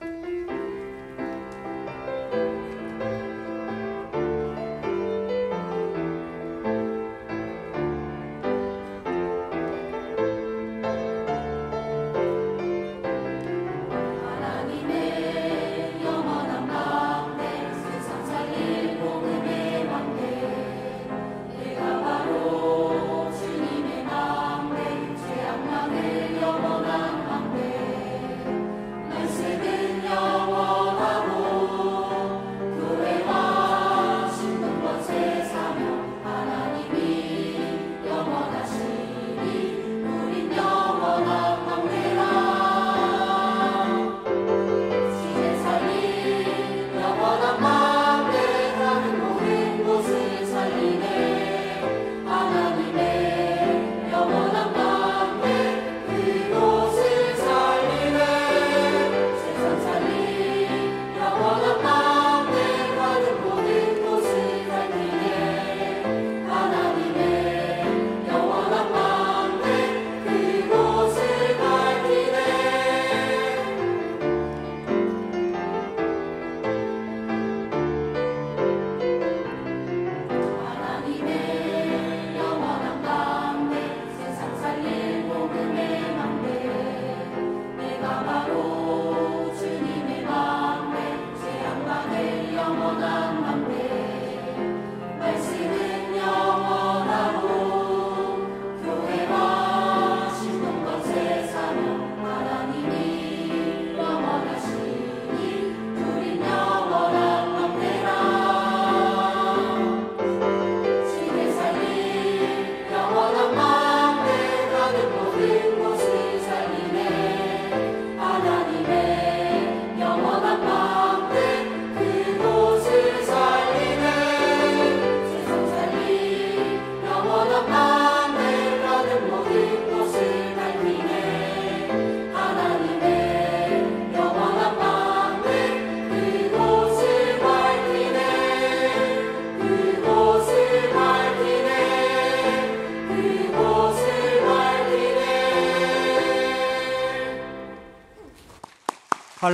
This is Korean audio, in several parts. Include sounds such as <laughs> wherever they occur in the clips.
Bye.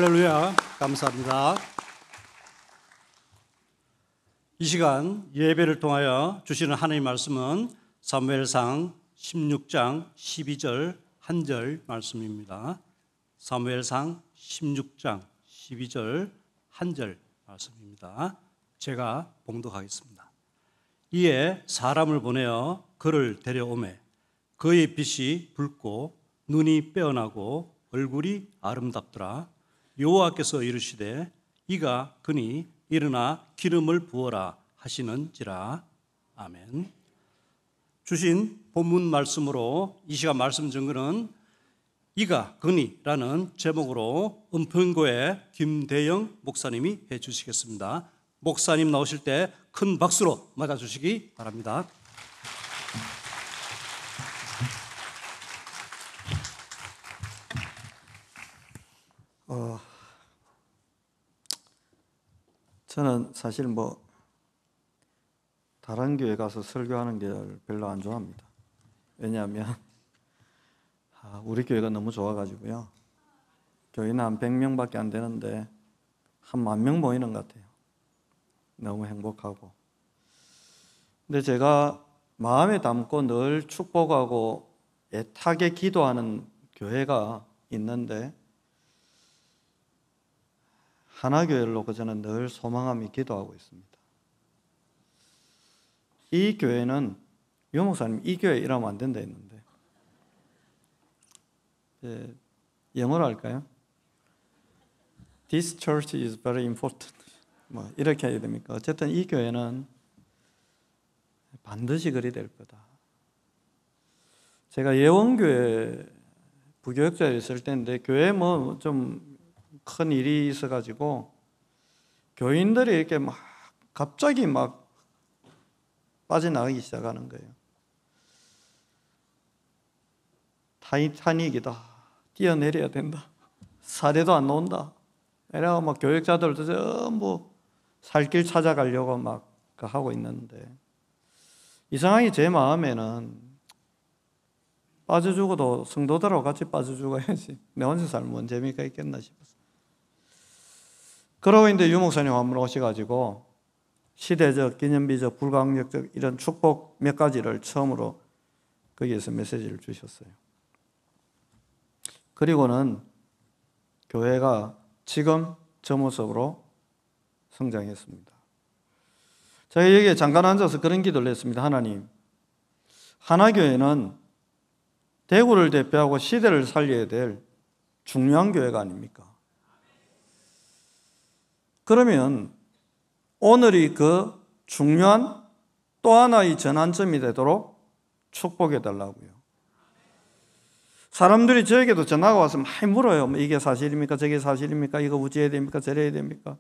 할렐루야. 감사합니다. 이 시간 예배를 통하여 주시는 하나님의 말씀은 사무엘상 16장 12절 한절 말씀입니다. 사무엘상 16장 12절 한절 말씀입니다. 제가 봉독하겠습니다. 이에 사람을 보내어 그를 데려오매 그의 빛이 붉고 눈이 빼어나고 얼굴이 아름답더라 여호와께서 이르시되 이가 그니 일어나 기름을 부어라 하시는지라 아멘. 주신 본문 말씀으로 이 시간 말씀 증거는 이가 그니라는 제목으로 은평교의 김대영 목사님이 해 주시겠습니다. 목사님 나오실 때 큰 박수로 맞아 주시기 바랍니다. 어, 저는 사실 뭐 다른 교회 가서 설교하는 게 별로 안 좋아합니다. 왜냐하면 <laughs> 아, 우리 교회가 너무 좋아가지고요. 교인은 한 100명밖에 안 되는데 한 만 명 모이는 것 같아요. 너무 행복하고. 근데 제가 마음에 담고 늘 축복하고 애타게 기도하는 교회가 있는데 하나교회를 놓고 저는 늘 소망함이 기도하고 있습니다. 이 교회는 유 목사님 이 교회 이러면 안 된다 했는데 예, 영어로 할까요? This church is very important. 뭐 이렇게 해야 됩니까? 어쨌든 이 교회는 반드시 그리 될 거다. 제가 예원교회 부교역자였을 때인데 교회 뭐좀 큰 일이 있어가지고 교인들이 이렇게 막 갑자기 막 빠져나가기 시작하는 거예요. 타이타닉이다. 뛰어내려야 된다. 사례도 안 나온다. 이러고 막 교육자들도 전부 살길 찾아가려고 막 그 하고 있는데 이상하게 제 마음에는 빠져 죽어도 성도들하고 같이 빠져 죽어야지 내 혼자 살면 재미가 있겠나 싶어서 그러고 있는데 유목사님 한분 오셔가지고 시대적, 기념비적, 불가항력적 이런 축복 몇 가지를 처음으로 거기에서 메시지를 주셨어요. 그리고는 교회가 지금 저 모습으로 성장했습니다. 제가 여기에 잠깐 앉아서 그런 기도를 했습니다. 하나님, 하나교회는 대구를 대표하고 시대를 살려야 될 중요한 교회가 아닙니까? 그러면 오늘이 그 중요한 또 하나의 전환점이 되도록 축복해 달라고요. 사람들이 저에게도 전화가 와서 많이 물어요. 뭐 이게 사실입니까? 저게 사실입니까? 이거 우지해야 됩니까? 저래야 됩니까?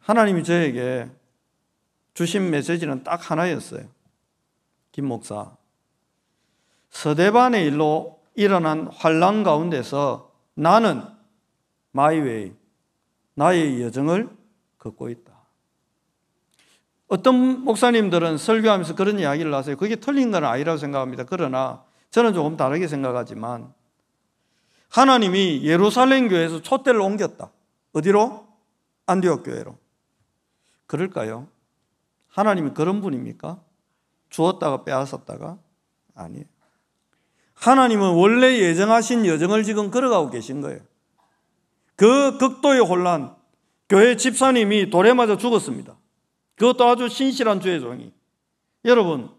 하나님이 저에게 주신 메시지는 딱 하나였어요. 김 목사. 서대반의 일로 일어난 환란 가운데서 나는 마이웨이 나의 여정을 걷고 있다. 어떤 목사님들은 설교하면서 그런 이야기를 하세요. 그게 틀린 건 아니라고 생각합니다. 그러나 저는 조금 다르게 생각하지만 하나님이 예루살렘 교회에서 촛대를 옮겼다. 어디로? 안디옥 교회로. 그럴까요? 하나님이 그런 분입니까? 주었다가 빼앗았다가? 아니에요. 하나님은 원래 예정하신 여정을 지금 걸어가고 계신 거예요. 그 극도의 혼란, 교회 집사님이 돌에 맞아 죽었습니다. 그것도 아주 신실한 주의 종이. 여러분,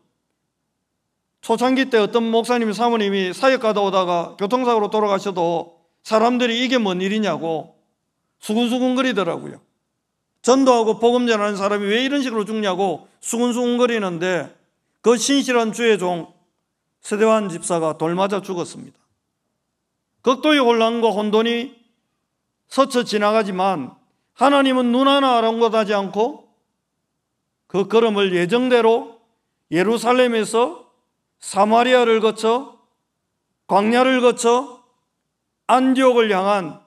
초창기 때 어떤 목사님이 사모님이 사역 가다 오다가 교통사고로 돌아가셔도 사람들이 이게 뭔 일이냐고 수근수근거리더라고요 전도하고 복음 전하는 사람이 왜 이런 식으로 죽냐고 수근수근거리는데그 신실한 주의 종 세대환 집사가 돌맞아 죽었습니다. 극도의 혼란과 혼돈이 스쳐 지나가지만 하나님은 눈 하나 아랑곳하지 않고 그 걸음을 예정대로 예루살렘에서 사마리아를 거쳐 광야를 거쳐 안디옥을 향한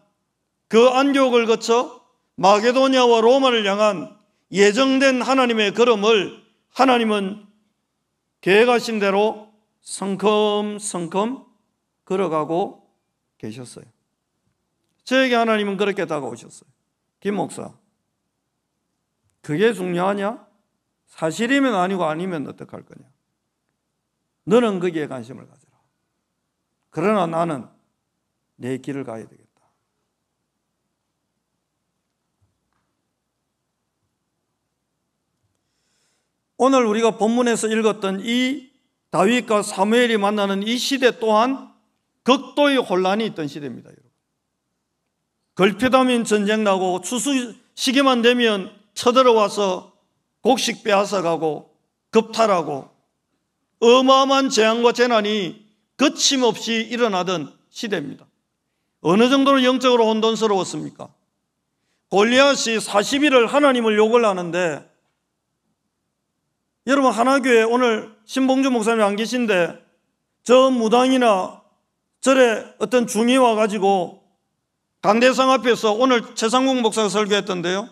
그 안디옥을 거쳐 마게도니아와 로마를 향한 예정된 하나님의 걸음을 하나님은 계획하신 대로 성큼성큼 걸어가고 계셨어요. 저에게 하나님은 그렇게 다가오셨어요. 김 목사, 그게 중요하냐? 사실이면 아니고 아니면 어떡할 거냐? 너는 거기에 관심을 가져라. 그러나 나는 내 길을 가야 되겠다. 오늘 우리가 본문에서 읽었던 이 다윗과 사무엘이 만나는 이 시대 또한 극도의 혼란이 있던 시대입니다. 걸핏하면 전쟁 나고 추수 시기만 되면 쳐들어와서 곡식 빼앗아가고 급탈하고 어마어마한 재앙과 재난이 거침없이 일어나던 시대입니다. 어느 정도로 영적으로 혼돈스러웠습니까? 골리앗이 40일을 하나님을 욕을 하는데 여러분 하나교회 오늘 신봉주 목사님 안 계신데 저 무당이나 절에 어떤 중이 와가지고 강대상 앞에서 오늘 최상국 목사가 설교했던데요.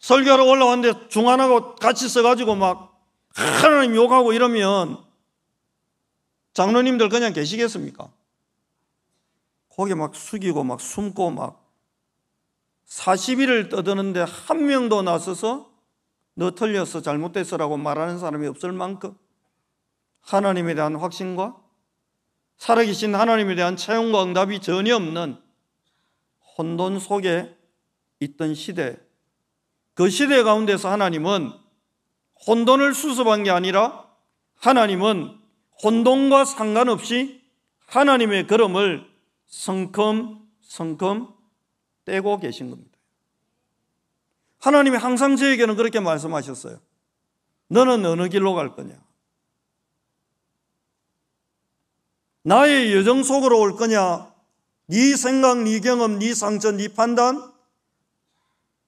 설교하러 올라왔는데 중환하고 같이 써가지고 막 하나님 욕하고 이러면 장로님들 그냥 계시겠습니까? 거기 막 숙이고 막 숨고 막 40일을 떠드는데 한 명도 나서서 너 틀렸어 잘못됐어라고 말하는 사람이 없을 만큼 하나님에 대한 확신과 살아계신 하나님에 대한 체험과 응답이 전혀 없는 혼돈 속에 있던 시대, 그 시대 가운데서 하나님은 혼돈을 수습한 게 아니라 하나님은 혼돈과 상관없이 하나님의 걸음을 성큼 성큼 떼고 계신 겁니다. 하나님이 항상 저에게는 그렇게 말씀하셨어요. 너는 어느 길로 갈 거냐? 나의 여정 속으로 올 거냐? 네 생각, 네 경험, 네 상처, 네 판단,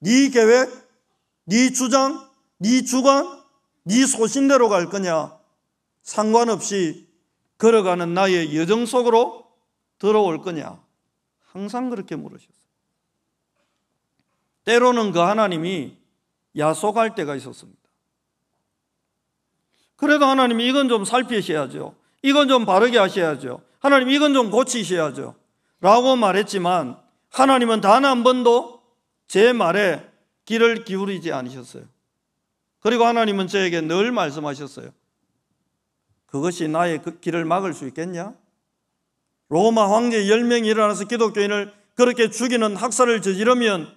네 계획, 네 주장, 네 주관, 네 소신대로 갈 거냐? 상관없이 걸어가는 나의 여정 속으로 들어올 거냐? 항상 그렇게 물으셨어요. 때로는 그 하나님이 야속할 때가 있었습니다. 그래도 하나님이 이건 좀 살피셔야죠. 이건 좀 바르게 하셔야죠. 하나님 이건 좀 고치셔야죠. 라고 말했지만 하나님은 단 한 번도 제 말에 귀를 기울이지 않으셨어요. 그리고 하나님은 저에게 늘 말씀하셨어요. 그것이 나의 그 길을 막을 수 있겠냐? 로마 황제 10명이 일어나서 기독교인을 그렇게 죽이는 학살을 저지르면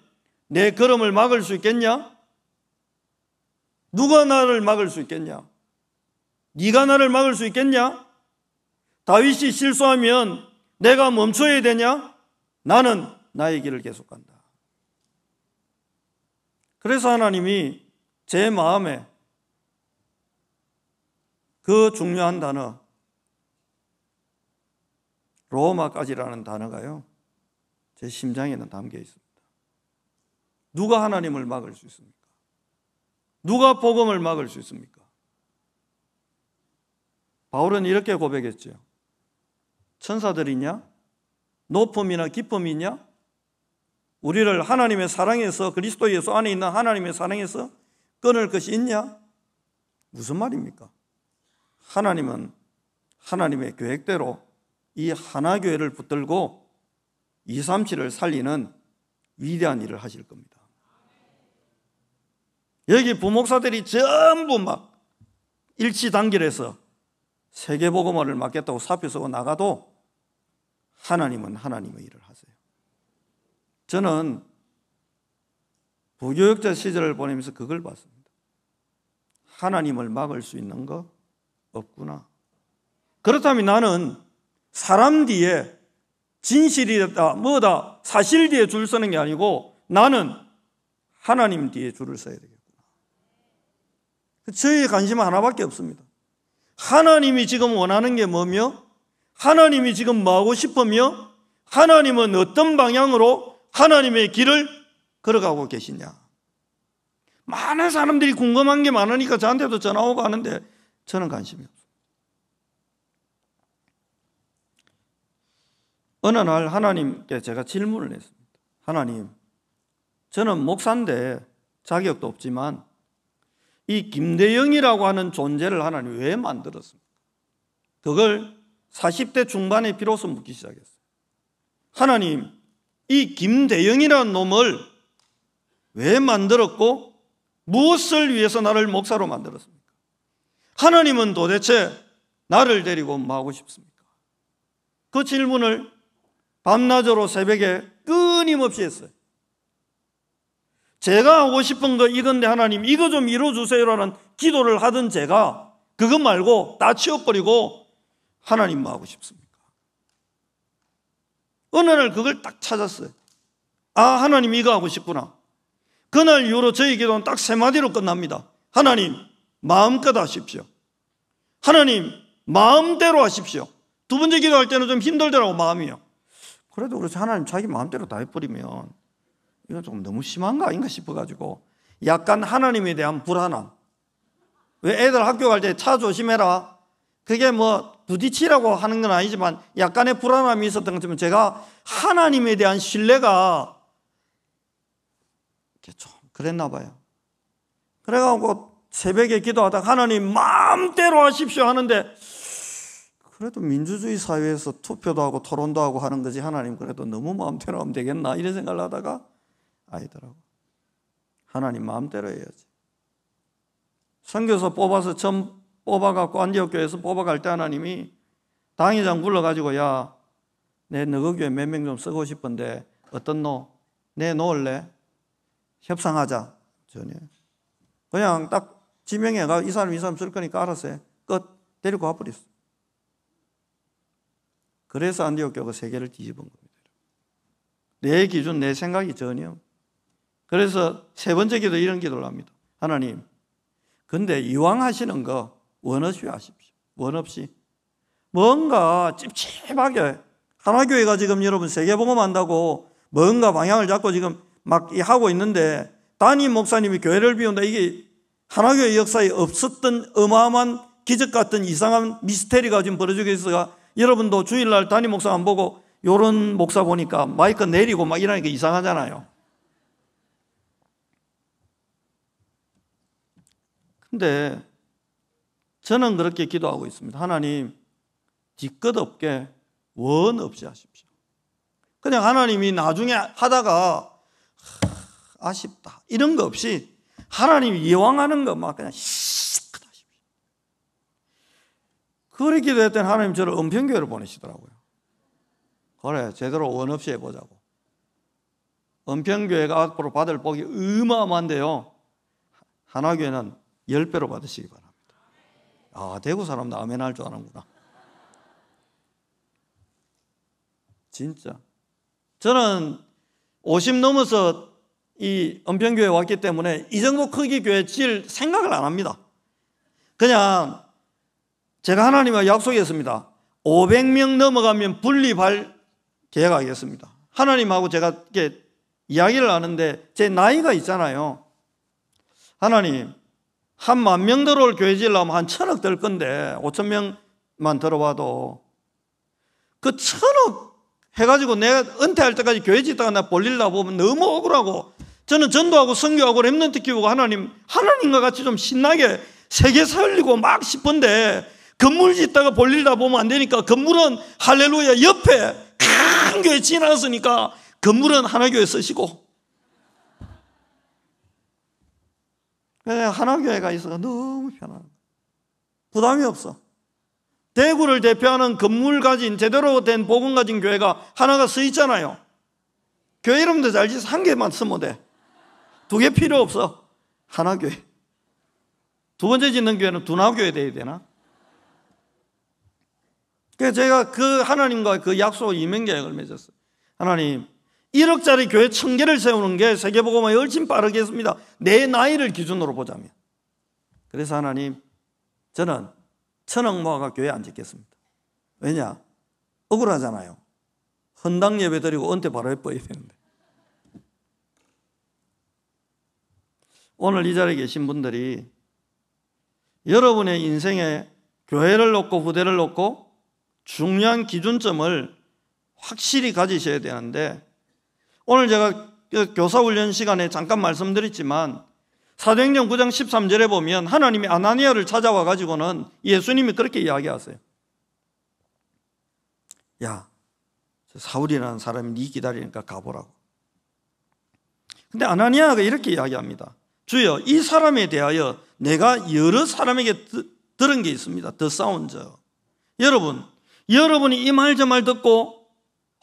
내 걸음을 막을 수 있겠냐? 누가 나를 막을 수 있겠냐? 네가 나를 막을 수 있겠냐? 다윗이 실수하면 내가 멈춰야 되냐? 나는 나의 길을 계속 간다. 그래서 하나님이 제 마음에 그 중요한 단어, 로마까지라는 단어가요, 제 심장에는 담겨 있습니다. 누가 하나님을 막을 수 있습니까? 누가 복음을 막을 수 있습니까? 바울은 이렇게 고백했지 천사들이냐? 높음이나 기쁨이냐? 우리를 하나님의 사랑에서 그리스도 예수 안에 있는 하나님의 사랑에서 끊을 것이 있냐? 무슨 말입니까? 하나님은 하나님의 계획대로 이 하나교회를 붙들고 237을 살리는 위대한 일을 하실 겁니다. 여기 부목사들이 전부 막 일치단결해서 세계보고말을 맡겠다고 사표 쓰고 나가도 하나님은 하나님의 일을 하세요. 저는 부교역자 시절을 보내면서 그걸 봤습니다. 하나님을 막을 수 있는 거 없구나. 그렇다면 나는 사람 뒤에 진실이다, 뭐다, 사실 뒤에 줄 서는 게 아니고 나는 하나님 뒤에 줄을 서야 되겠구나. 저의 관심은 하나밖에 없습니다. 하나님이 지금 원하는 게 뭐며 하나님이 지금 뭐하고 싶으며 하나님은 어떤 방향으로 하나님의 길을 걸어가고 계시냐. 많은 사람들이 궁금한 게 많으니까 저한테도 전화 오고 하는데 저는 관심이 없어요. 어느 날 하나님께 제가 질문을 했습니다. 하나님, 저는 목사인데 자격도 없지만 이 김대영이라고 하는 존재를 하나님 왜 만들었습니까? 그걸 40대 중반에 비로소 묻기 시작했어요. 하나님, 이 김대영이라는 놈을 왜 만들었고 무엇을 위해서 나를 목사로 만들었습니까? 하나님은 도대체 나를 데리고 뭐 하고 싶습니까? 그 질문을 밤낮으로 새벽에 끊임없이 했어요. 제가 하고 싶은 거 이건데 하나님 이거 좀 이루어주세요라는 기도를 하던 제가 그거 말고 다 치워버리고 하나님 뭐하고 싶습니까? 어느 날 그걸 딱 찾았어요. 아, 하나님 이거 하고 싶구나. 그날 이후로 저희 기도는 딱 세 마디로 끝납니다. 하나님, 마음껏 하십시오. 하나님, 마음대로 하십시오. 두 번째 기도할 때는 좀 힘들더라고, 마음이요. 그래도 그래서 하나님 자기 마음대로 다 해버리면 이건 조 너무 심한 거 아닌가 싶어가지고 약간 하나님에 대한 불안함. 왜 애들 학교 갈 때 차 조심해라. 그게 뭐 부딪히라고 하는 건 아니지만 약간의 불안함이 있었던 것처럼 제가 하나님에 대한 신뢰가 좀 그랬나 봐요. 그래가지고 새벽에 기도하다 하나님 마음대로 하십시오 하는데 그래도 민주주의 사회에서 투표도 하고 토론도 하고 하는 거지 하나님 그래도 너무 마음대로 하면 되겠나 이런 생각을 하다가 아니더라고. 하나님 마음대로 해야지. 선교사 뽑아서 전 뽑아갖고 안디옥 교에서 뽑아갈 때 하나님이 당회장 불러가지고 야 내 너거 교회 몇 명 좀 쓰고 싶은데 어떤 노? 내 놓을래? 협상하자 전혀 그냥 딱 지명해가 이 사람 이 사람 쓸 거니까 알았어요 끝 데리고 와버렸어 그래서 안디옥 교가 세계를 뒤집은 겁니다 내 기준 내 생각이 전혀 그래서 세 번째 기도 이런 기도를 합니다 하나님 근데 이왕 하시는 거원 없이 하십시오. 원 없이. 뭔가 찝찝하게 하나교회가 지금 여러분 세계복음한다고 뭔가 방향을 잡고 지금 막 하고 있는데 담임 목사님이 교회를 비운다 이게 하나교회 역사에 없었던 어마어마한 기적 같은 이상한 미스테리가 지금 벌어지고 있어서 여러분도 주일날 담임 목사 안 보고 요런 목사 보니까 마이크 내리고 막 이러니까 이상하잖아요. 근데 저는 그렇게 기도하고 있습니다. 하나님, 뒤끝 없게 원 없이 하십시오. 그냥 하나님이 나중에 하다가 하, 아쉽다 이런 거 없이 하나님 예왕하는 거 막 그냥 시크 하십시오. 그렇게 기도했더니 하나님 저를 은평교회로 보내시더라고요. 그래 제대로 원 없이 해보자고. 은평교회가 앞으로 받을 복이 어마어마한데요. 하나교회는 10배로 받으시기 바랍니다. 아, 대구 사람 나면 할줄 아는구나. 진짜. 저는 50 넘어서 이 은평교회 왔기 때문에 이 정도 크기 교회 지을 생각을 안 합니다. 그냥 제가 하나님과 약속했습니다. 500명 넘어가면 분리발 계획하겠습니다. 하나님하고 제가 이렇게 이야기를 하는데 제 나이가 있잖아요. 하나님, 한만명 들어올 교회 지으려면 한 천억 될 건데 오천 명만 들어와도 그 천억 해가지고 내가 은퇴할 때까지 교회 짓다가 나 볼일 나보면 너무 억울하고 저는 전도하고 성교하고 랩런트 키우고 하나님, 하나님과 같이 좀 신나게 세계 살리고 막 싶은데 건물 짓다가 볼일 나보면 안 되니까 건물은 할렐루야 옆에 큰 교회 지나갔으니까 건물은 하나 교회 쓰시고 하나교회가 있어서 너무 편하 부담이 없어. 대구를 대표하는 건물 가진 제대로 된 복음 가진 교회가 하나가 서 있잖아요. 교회 이름도 잘 지어서 한 개만 쓰면 돼. 두 개 필요 없어. 하나 교회. 두 번째 짓는 교회는 두나교회 돼야 되나? 그래서 제가 그 하나님과 그 약속 이명 계약을 맺었어요. 하나님, 1억짜리 교회 천개를 세우는 게 세계보고만 열심히 빠르게했습니다내 나이를 기준으로 보자면. 그래서 하나님, 저는 천억 모아가 교회에 안 짓겠습니다. 왜냐? 억울하잖아요. 헌당 예배 드리고 은퇴 바로 예뻐야 되는데. 오늘 이 자리에 계신 분들이 여러분의 인생에 교회를 놓고 후대를 놓고 중요한 기준점을 확실히 가지셔야 되는데 오늘 제가 교사훈련 시간에 잠깐 말씀드렸지만 사도행전 9장 13절에 보면 하나님이 아나니아를 찾아와 가지고는 예수님이 그렇게 이야기하세요. 야, 사울이라는 사람이 네 기다리니까 가보라고. 근데 아나니아가 이렇게 이야기합니다. 주여, 이 사람에 대하여 내가 여러 사람에게 드, 들은 게 있습니다. 더싸운 저. 여러분, 여러분이 이 말 저 말 듣고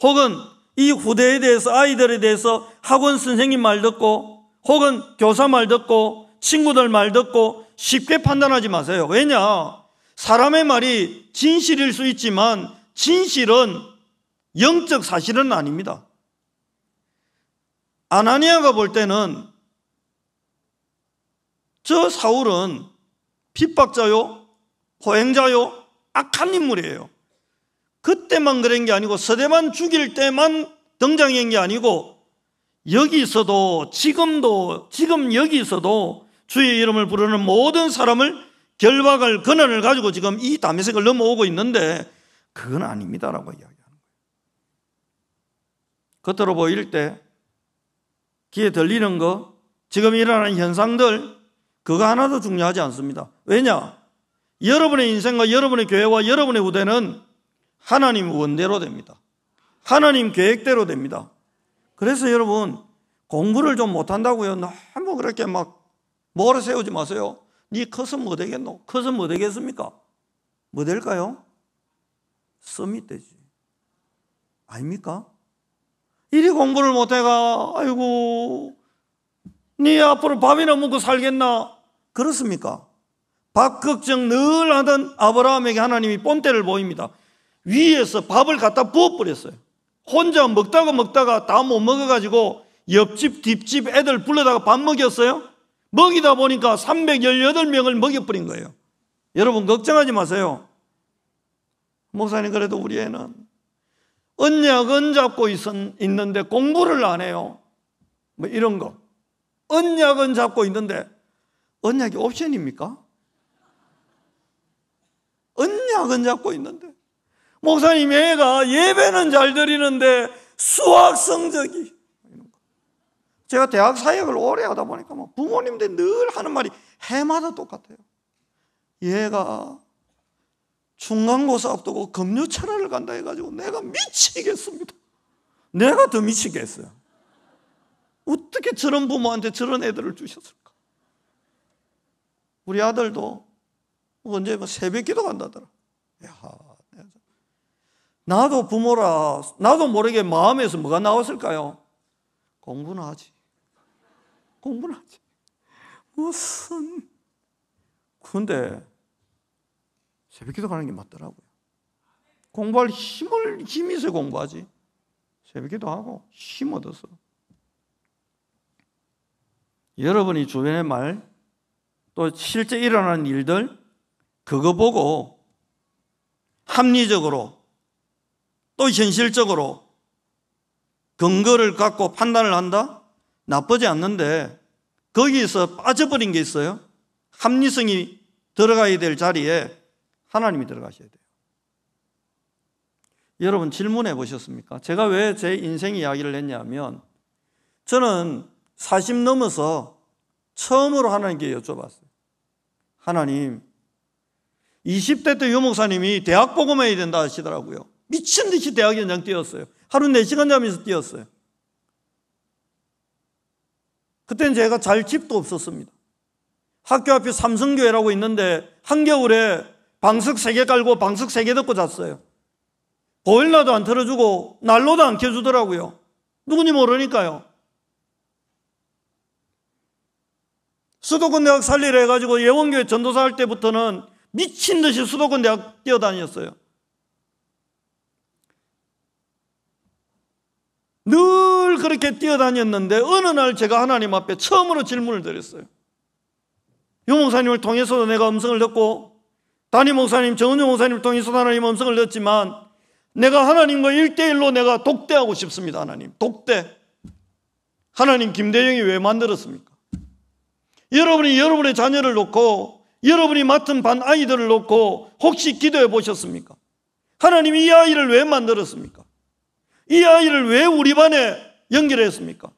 혹은 이 후대에 대해서 아이들에 대해서 학원 선생님 말 듣고 혹은 교사 말 듣고 친구들 말 듣고 쉽게 판단하지 마세요. 왜냐? 사람의 말이 진실일 수 있지만 진실은 영적 사실은 아닙니다. 아나니아가 볼 때는 저 사울은 핍박자요, 호행자요, 악한 인물이에요. 그때만 그런 게 아니고 서대만 죽일 때만 등장한 게 아니고 여기서도 지금도 지금 여기서도 주의 이름을 부르는 모든 사람을 결박할 근원을 가지고 지금 이 담에색을 넘어오고 있는데 그건 아닙니다라고 이야기하는 거예요. 겉으로 보일 때 귀에 들리는 거 지금 일어나는 현상들 그거 하나도 중요하지 않습니다. 왜냐? 여러분의 인생과 여러분의 교회와 여러분의 후대는 하나님 원대로 됩니다. 하나님 계획대로 됩니다. 그래서 여러분 공부를 좀 못한다고요. 너무 그렇게 막 뭐를 세우지 마세요. 네 커서 뭐 되겠노? 커서 뭐 되겠습니까? 뭐 될까요? 썸이 되지. 아닙니까? 이리 공부를 못해가 아이고 네 앞으로 밥이나 먹고 살겠나? 그렇습니까? 밥 걱정 늘 하던 아브라함에게 하나님이 본때를 보입니다. 위에서 밥을 갖다 부어버렸어요. 혼자 먹다가 먹다가 다 못 먹어가지고 옆집, 뒷집 애들 불러다가 밥 먹였어요. 먹이다 보니까 318명을 먹여버린 거예요. 여러분, 걱정하지 마세요. 목사님, 그래도 우리 애는 언약은 잡고 있, 있는데 공부를 안 해요. 뭐 이런 거. 언약은 잡고 있는데 언약이 옵션입니까? 언약은 잡고 있는데 목사님 애가 예배는 잘 드리는데 수학 성적이 제가 대학 사역을 오래 하다 보니까 뭐 부모님들 늘 하는 말이 해마다 똑같아요. 얘가 중간고사 앞두고 금요 철학를 간다 해가지고 내가 미치겠습니다. 내가 더 미치겠어요. 어떻게 저런 부모한테 저런 애들을 주셨을까? 우리 아들도 언제 뭐 새벽 기도 간다더라. 야, 하 나도 부모라 나도 모르게 마음에서 뭐가 나왔을까요? 공부나 하지. 공부나 하지. 무슨 근데 새벽기도 가는 게 맞더라고요. 공부할 힘을 힘이 서 공부하지. 새벽기도 하고 힘 얻어서. 여러분이 주변의 말, 또 실제 일어나는 일들, 그거 보고 합리적으로 또 현실적으로 근거를 갖고 판단을 한다? 나쁘지 않는데 거기에서 빠져버린 게 있어요. 합리성이 들어가야 될 자리에 하나님이 들어가셔야 돼요. 여러분 질문해 보셨습니까? 제가 왜 제 인생 이야기를 했냐면 저는 40 넘어서 처음으로 하나님께 여쭤봤어요. 하나님, 20대 때 유목사님이 대학 복음해야 된다 하시더라고요. 미친 듯이 대학 현장 뛰었어요. 하루 4시간 자면서 뛰었어요. 그때는 제가 잘 집도 없었습니다. 학교 앞에 삼성교회라고 있는데 한겨울에 방석 3개 깔고 방석 3개 듣고 잤어요. 보일러도 안 틀어주고 난로도 안 켜주더라고요. 누군지 모르니까요. 수도권 대학 살리려 해가지고 예원교회 전도사 할 때부터는 미친 듯이 수도권 대학 뛰어다녔어요. 늘 그렇게 뛰어다녔는데 어느 날 제가 하나님 앞에 처음으로 질문을 드렸어요. 유 목사님을 통해서도 내가 음성을 듣고 담임 목사님, 정은주 목사님을 통해서도 하나님 음성을 듣지만 내가 하나님과 1대1로 내가 독대하고 싶습니다. 하나님. 독대. 하나님 김대영이 왜 만들었습니까? 여러분이 여러분의 자녀를 놓고 여러분이 맡은 반 아이들을 놓고 혹시 기도해 보셨습니까? 하나님이 이 아이를 왜 만들었습니까? 이 아이를 왜 우리 반에 연결했습니까?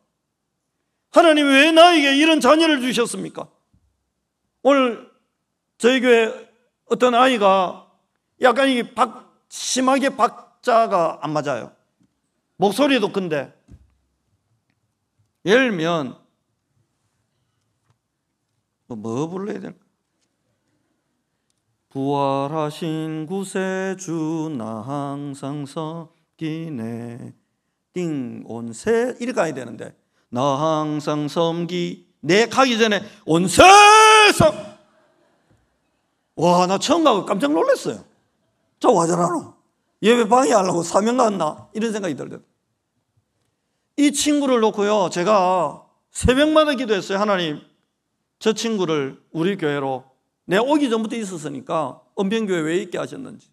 하나님 왜 나에게 이런 자녀를 주셨습니까? 오늘 저희 교회 어떤 아이가 약간 이게 박, 심하게 박자가 안 맞아요. 목소리도 큰데. 예를 들면, 뭐, 뭐 불러야 되나? 부활하신 구세주 나 항상 서 띠네 띵 온세 이렇게 가야 되는데 나 항상 섬기 내 네. 가기 전에 온세상 와 나 처음 가고 깜짝 놀랐어요 저 와저라노 예배 방해하려고 사명 갔나 이런 생각이 들더라고요 이 친구를 놓고요 제가 새벽마다 기도했어요 하나님 저 친구를 우리 교회로 내 오기 전부터 있었으니까 은평교회 왜 있게 하셨는지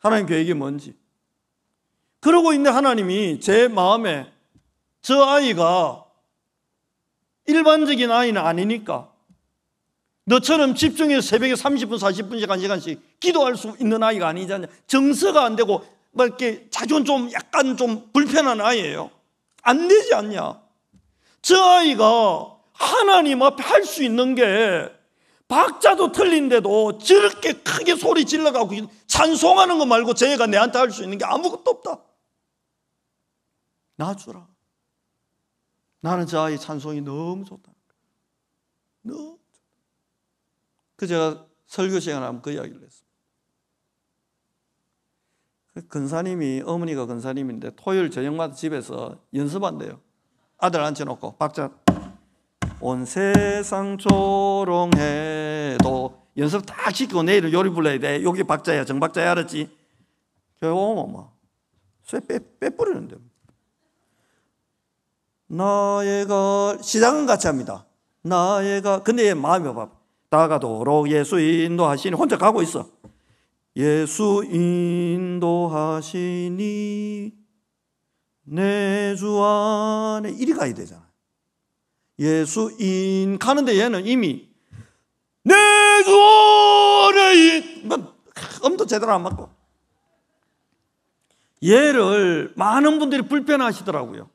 하나님 계획이 뭔지 그러고 있는 하나님이 제 마음에 저 아이가 일반적인 아이는 아니니까 너처럼 집중해서 새벽에 30분, 40분씩, 1시간씩 기도할 수 있는 아이가 아니잖아 정서가 안 되고 막 이렇게 자존 좀 약간 좀 불편한 아이예요. 안 되지 않냐? 저 아이가 하나님 앞에 할 수 있는 게 박자도 틀린데도 저렇게 크게 소리 질러가고 찬송하는 거 말고 쟤가 내한테 할 수 있는 게 아무것도 없다. 놔주라. 나는 저 아이 찬송이 너무 좋다. 너무 좋다. 그 제가 설교 시간에 하면 그 이야기를 했습니다. 그 근사님이, 어머니가 근사님인데 토요일 저녁마다 집에서 연습한대요. 아들 앉혀놓고 박자 온 세상 조롱해도 연습 다 시키고 내일은 요리 불러야 돼. 여기 박자야, 정박자야, 알았지? 저 어머머. 쇠 빼, 빼 뿌리는데. 나의가 시작은 같이 합니다. 나의가 근데 마음이 봐. 다가도록 예수 인도하시니 혼자 가고 있어. 예수 인도하시니 내 주 안에 이리 가야 되잖아. 예수 인 가는데 얘는 이미 내 주 안에 뭐 음도 제대로 안 맞고 얘를 많은 분들이 불편하시더라고요.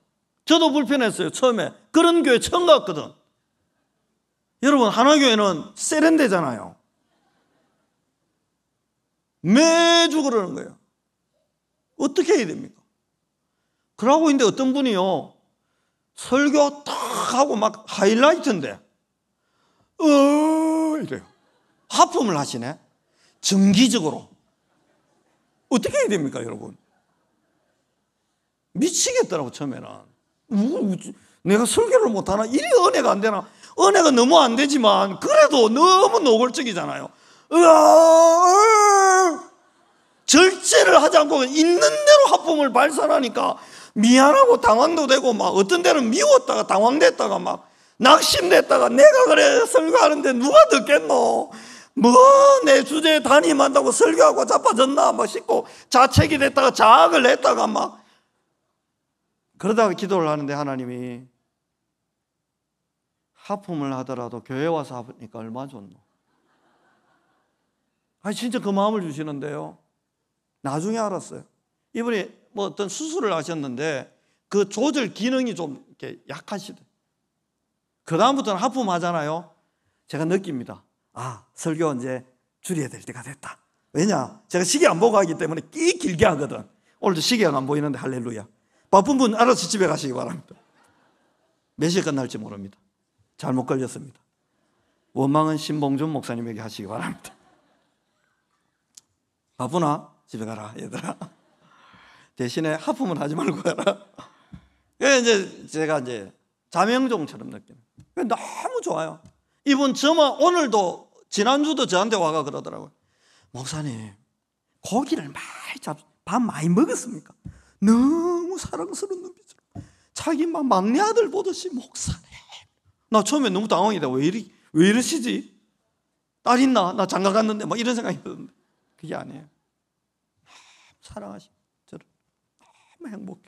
저도 불편했어요, 처음에. 그런 교회 처음 갔거든. 여러분, 하나교회는 세련되잖아요. 매주 그러는 거예요. 어떻게 해야 됩니까? 그러고 있는데 어떤 분이요, 설교 딱 하고 막 하이라이트인데, 어, 이래요. 하품을 하시네. 정기적으로. 어떻게 해야 됩니까, 여러분? 미치겠더라고, 처음에는. 내가 설교를 못하나? 이래 은혜가 안 되나? 은혜가 너무 안 되지만 그래도 너무 노골적이잖아요. 으아, 절제를 하지 않고 있는 대로 하품을 발산하니까 미안하고 당황도 되고 막 어떤 데는 미웠다가 당황됐다가 막 낙심됐다가 내가 그래 설교하는데 누가 듣겠노? 뭐 내 주제에 담임한다고 설교하고 자빠졌나 막 싶고 자책이 됐다가 자학을 했다가 막 그러다가 기도를 하는데 하나님이 하품을 하더라도 교회 와서 하니까 얼마 좋노. 아 진짜 그 마음을 주시는데요. 나중에 알았어요. 이분이 뭐 어떤 수술을 하셨는데 그 조절 기능이 좀 이렇게 약하시대. 그 다음부터는 하품하잖아요. 제가 느낍니다. 아 설교 이제 줄여야 될 때가 됐다. 왜냐? 제가 시계 안 보고 하기 때문에 끼 길게 하거든. 오늘도 시계가 안 보이는데 할렐루야. 바쁜 분 알아서 집에 가시기 바랍니다. 몇 시에 끝날지 모릅니다. 잘못 걸렸습니다. 원망은 신봉준 목사님에게 하시기 바랍니다. 바쁘나? 집에 가라, 얘들아. 대신에 하품은 하지 말고 가라. 이제 제가 이제 자명종처럼 느끼는. 너무 좋아요. 이분 저만 오늘도 지난주도 저한테 와가 그러더라고요. 목사님, 고기를 많이 잡, 밥 많이 먹었습니까? 너무 너무 사랑스러운 눈빛으로 자기 막 막내 아들 보듯이 목사님. 나 처음에 너무 당황이다. 왜 이리 왜 이러시지? 딸 있나? 나 장가 갔는데 막 이런 생각이 드는데 그게 아니에요. 아, 사랑하시 저를 너무 행복해.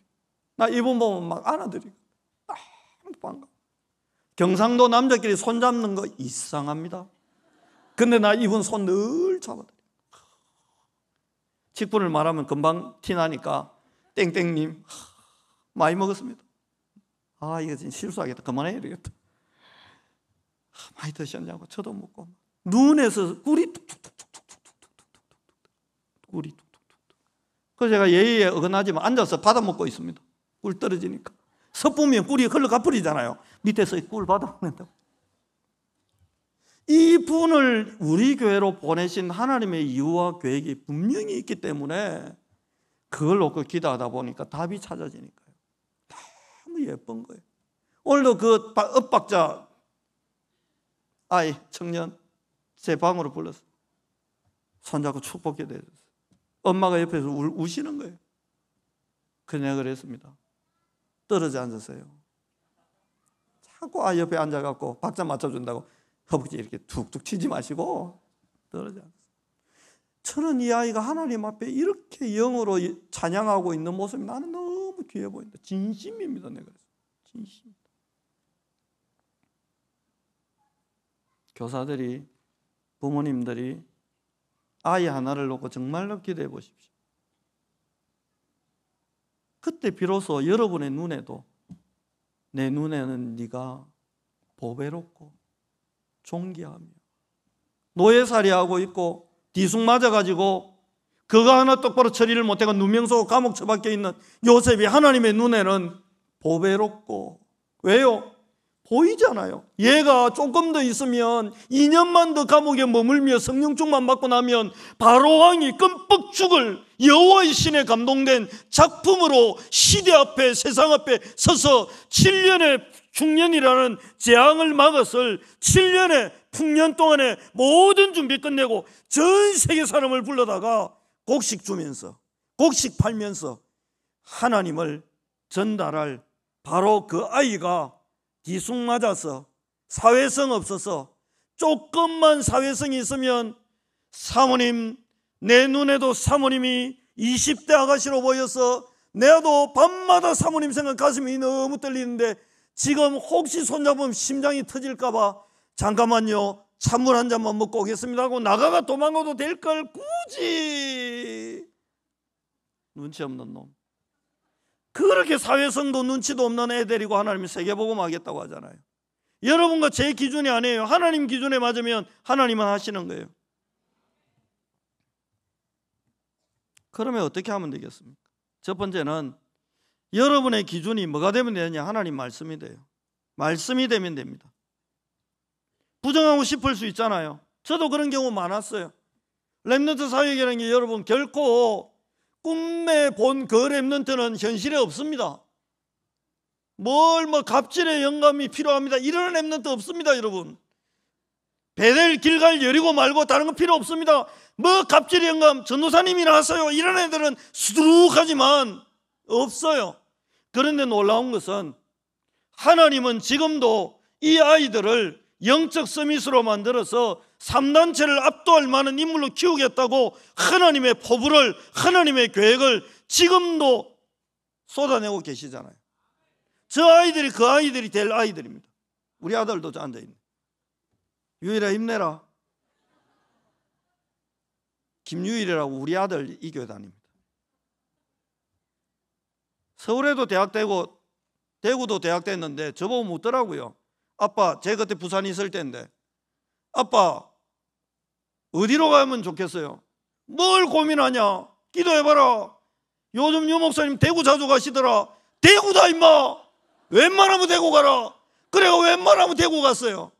나 이분 보면 막 안아드리고 너무 반가. 경상도 남자끼리 손 잡는 거 이상합니다. 근데 나 이분 손 늘잡아 직분을 말하면 금방 티나니까 땡땡님 많이 먹었습니다. 아 이거 진짜 실수하겠다. 그만해야 되겠다. 많이 드셨냐고 저도 먹고 눈에서 꿀이 꿀이 그래서 제가 예의에 어긋나지만 앉아서 받아 먹고 있습니다. 꿀 떨어지니까 섣보면 꿀이 흘러가 버리잖아요. 밑에서 꿀 받아 먹는다고. 이 분을 우리 교회로 보내신 하나님의 이유와 계획이 분명히 있기 때문에 그걸 놓고 기도하다 보니까 답이 찾아지니까요. 너무 예쁜 거예요. 오늘도 그 엇박자 아이 청년 제 방으로 불러서 손잡고 축복기도 줬어 엄마가 옆에서 울, 우시는 거예요. 그냥 그랬습니다. 떨어져 앉았어요. 자꾸 아 옆에 앉아갖고 박자 맞춰준다고 허벅지 이렇게 툭툭 치지 마시고 떨어져 저는 이 아이가 하나님 앞에 이렇게 영어로 찬양하고 있는 모습이 나는 너무 귀해 보인다. 진심입니다. 내가 그래서. 진심. 교사들이 부모님들이 아이 하나를 놓고 정말로 기대해 보십시오. 그때 비로소 여러분의 눈에도 내 눈에는 네가 보배롭고 존귀하며 노예살이하고 있고 비숭 맞아가지고 그가 하나 똑바로 처리를 못해가 누명속 감옥 처박혀 있는 요셉이 하나님의 눈에는 보배롭고 왜요? 보이잖아요. 얘가 조금 더 있으면 2년만 더 감옥에 머물며 성령충만 받고 나면 바로 왕이 끔뻑 죽을 여호와의 신에 감동된 작품으로 시대 앞에 세상 앞에 서서 7년의 중년이라는 재앙을 막았을 7년의 6년 동안에 모든 준비 끝내고 전 세계 사람을 불러다가 곡식 주면서 곡식 팔면서 하나님을 전달할 바로 그 아이가 기숭 맞아서 사회성 없어서 조금만 사회성이 있으면 사모님 내 눈에도 사모님이 20대 아가씨로 보여서 내도 밤마다 사모님 생각 가슴이 너무 떨리는데 지금 혹시 손잡으면 심장이 터질까봐 잠깐만요. 찬물 한 잔만 먹고 오겠습니다 하고 나가가 도망가도 될 걸 굳이 눈치 없는 놈. 그렇게 사회성도 눈치도 없는 애 데리고 하나님이 세계보음 하겠다고 하잖아요. 여러분과 제 기준이 아니에요. 하나님 기준에 맞으면 하나님은 하시는 거예요. 그러면 어떻게 하면 되겠습니까? 첫 번째는 여러분의 기준이 뭐가 되면 되느냐? 하나님 말씀이 돼요. 말씀이 되면 됩니다. 부정하고 싶을 수 있잖아요. 저도 그런 경우 많았어요. 랩넌트 사역이라는 게 여러분 결코 꿈에 본 그 랩넌트는 현실에 없습니다. 뭘 뭐 갑질의 영감이 필요합니다. 이런 랩넌트 없습니다, 여러분. 배델 길갈 여리고 말고 다른 거 필요 없습니다. 뭐 갑질의 영감 전도사님이나 하세요. 이런 애들은 수두룩하지만 없어요. 그런데 놀라운 것은 하나님은 지금도 이 아이들을 영적 서밋으로 만들어서 3단체를 압도할 만한 인물로 키우겠다고 하나님의 포부를 하나님의 계획을 지금도 쏟아내고 계시잖아요. 저 아이들이 그 아이들이 될 아이들입니다. 우리 아들도 앉아 있네. 유일아 힘내라. 김유일이라고 우리 아들 이 교회 다닙니다. 서울에도 대학 되고 대구도 대학 됐는데 저보고 묻더라고요. 아빠, 제가 그때 부산에 있을 때인데, 아빠, 어디로 가면 좋겠어요? 뭘 고민하냐? 기도해봐라. 요즘 유 목사님 대구 자주 가시더라. 대구다, 임마! 웬만하면 대구 가라. 그래 웬만하면 대구 갔어요.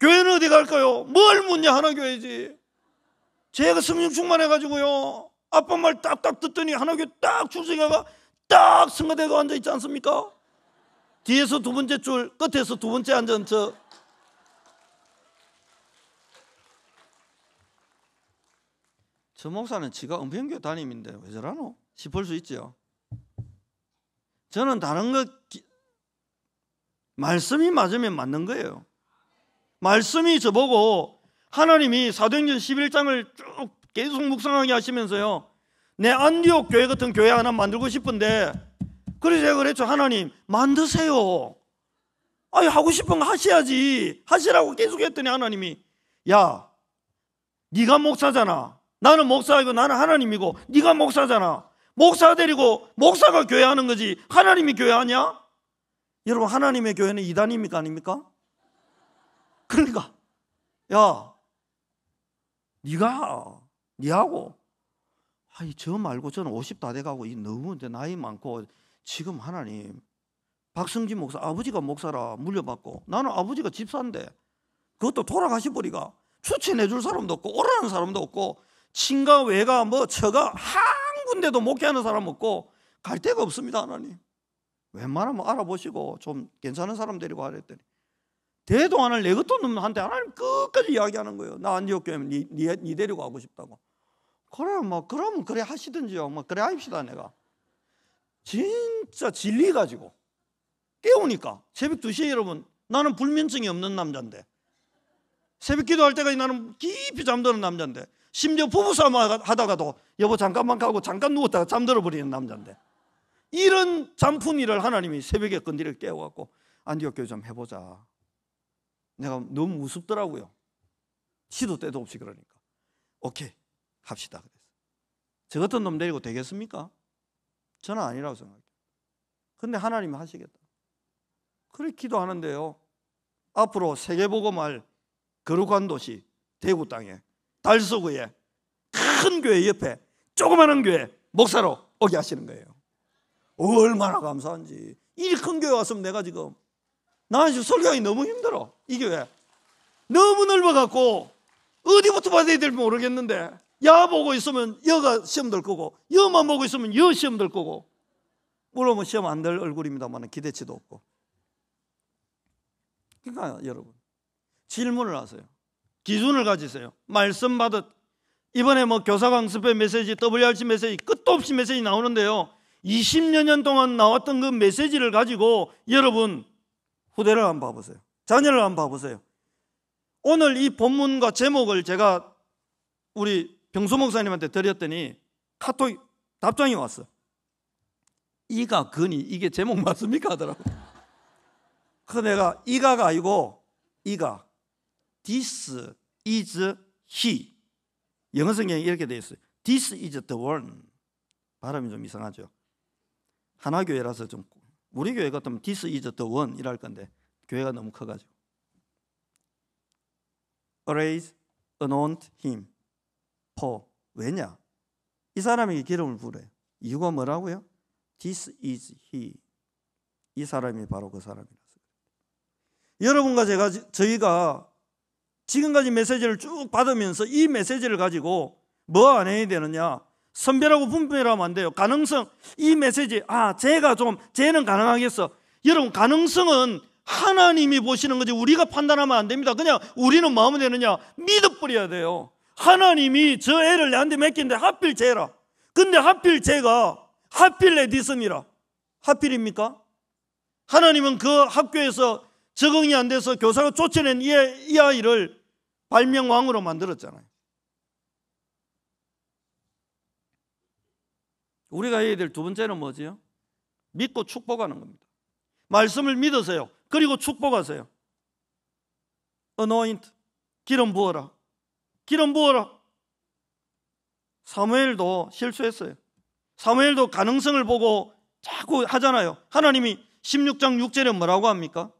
교회는 어디 갈까요? 뭘 묻냐? 하나교회지. 제가 성령 충만해가지고요. 아빠 말 딱딱 듣더니 하나교회 딱 출석해가 딱 승가대도 앉아있지 않습니까? 뒤에서 두 번째 줄, 끝에서 두 번째 앉은 저저 목사는 지가 은평교 담임인데 왜 저러노? 싶을 수있죠 저는 다른 거 말씀이 맞으면 맞는 거예요. 말씀이 저보고 하나님이 사도행전 11장을 쭉 계속 묵상하게 하시면서요. 내 안디옥 교회 같은 교회 하나 만들고 싶은데 그래서 제가 그랬죠. 하나님, 만드세요. 아니, 하고 싶은 거 하셔야지. 하시라고 계속 했더니 하나님이, 야, 네가 목사잖아. 나는 목사이고 나는 하나님이고 네가 목사잖아. 목사 데리고 목사가 교회하는 거지. 하나님이 교회하냐? 여러분 하나님의 교회는 이단입니까 아닙니까? 그러니까 야 네가 네하고 아니 저 말고 저는 50 다 돼가고 이 너무 나이 많고 지금 하나님 박성진 목사 아버지가 목사라 물려받고 나는 아버지가 집사인데 그것도 돌아가시버리가 추천해 줄 사람도 없고 오라는 사람도 없고 친가 외가 뭐 처가 한 군데도 못게 하는 사람 없고 갈 데가 없습니다 하나님 웬만하면 알아보시고 좀 괜찮은 사람 데리고 하랬더니 대도 안을 내 것도 없는한테 하나님 끝까지 이야기하는 거예요 나 안디옥 교회 니, 니, 니 데리고 가고 싶다고 그래 뭐 그러면 그래 하시든지요 뭐 그래 합시다 내가 진짜 진리 가지고 깨우니까 새벽 2시에 여러분 나는 불면증이 없는 남자인데 새벽 기도할 때까지 나는 깊이 잠드는 남자인데 심지어 부부싸움 하다가도 여보 잠깐만 가고 잠깐 누웠다가 잠들어 버리는 남자인데 이런 잠푼이를 하나님이 새벽에 건디려 깨워갖고 안디옥 교회 좀 해보자 내가 너무 우습더라고요 시도 때도 없이 그러니까 오케이 합시다 그래서 저 같은 놈 데리고 되겠습니까? 저는 아니라고 생각해요. 근데 하나님이 하시겠다. 그렇게 기도하는데요. 앞으로 세계보고말 거룩한 도시 대구 땅에 달서구에 큰 교회 옆에 조그마한 교회 목사로 오게 하시는 거예요. 얼마나 감사한지. 이 큰 교회 왔으면 내가 지금 나는 지금 설교하기 너무 힘들어. 이 교회. 너무 넓어갖고 어디부터 받아야 될지 모르겠는데 야 보고 있으면 여가 시험 될 거고 여만 보고 있으면 여 시험 될 거고 물어보면 시험 안 될 얼굴입니다만 기대치도 없고 그러니까 여러분 질문을 하세요 기준을 가지세요 말씀 받은 이번에 뭐 교사 강습회 메시지 WRC 메시지 끝도 없이 메시지 나오는데요 20여 년 동안 나왔던 그 메시지를 가지고 여러분 후대를 한번 봐보세요 자녀를 한번 봐보세요 오늘 이 본문과 제목을 제가 우리 병소 목사님한테 드렸더니 카톡 답장이 왔어. 이가 근이 이게 제목 맞습니까 하더라고. 그래서 내가 이가가 아니고 이가 this is he 영어 성경에 이렇게 돼 있어요. This is the one 발음이 좀 이상하죠. 하나 교회라서 좀 우리 교회 같으면 this is the one 이랄 건데 교회가 너무 커가지고. Raise, anoint him. 퍼. 왜냐? 이 사람이 기름을 부래. 이유가 뭐라고요? This is he. 이 사람이 바로 그 사람이라서. 여러분과 제가 저희가 지금까지 메시지를 쭉 받으면서 이 메시지를 가지고 뭐 안 해야 되느냐? 선별하고 분별하면 안 돼요. 가능성. 이 메시지, 아, 제가 좀, 쟤는 가능하겠어. 여러분, 가능성은 하나님이 보시는 거지 우리가 판단하면 안 됩니다. 그냥 우리는 마음이 되느냐? 믿어버려야 돼요. 하나님이 저 애를 내한테 맡긴데 하필 쟤라. 근데 하필 쟤가 하필 에디슨이라. 하필입니까? 하나님은 그 학교에서 적응이 안 돼서 교사가 쫓아낸 이, 이 아이를 발명왕으로 만들었잖아요. 우리가 해야 될 두 번째는 뭐지요? 믿고 축복하는 겁니다. 말씀을 믿으세요. 그리고 축복하세요. 어노인트 기름 부어라. 기름 부어라. 사무엘도 실수했어요. 사무엘도 가능성을 보고 자꾸 하잖아요. 하나님이 16장 6절에 뭐라고 합니까?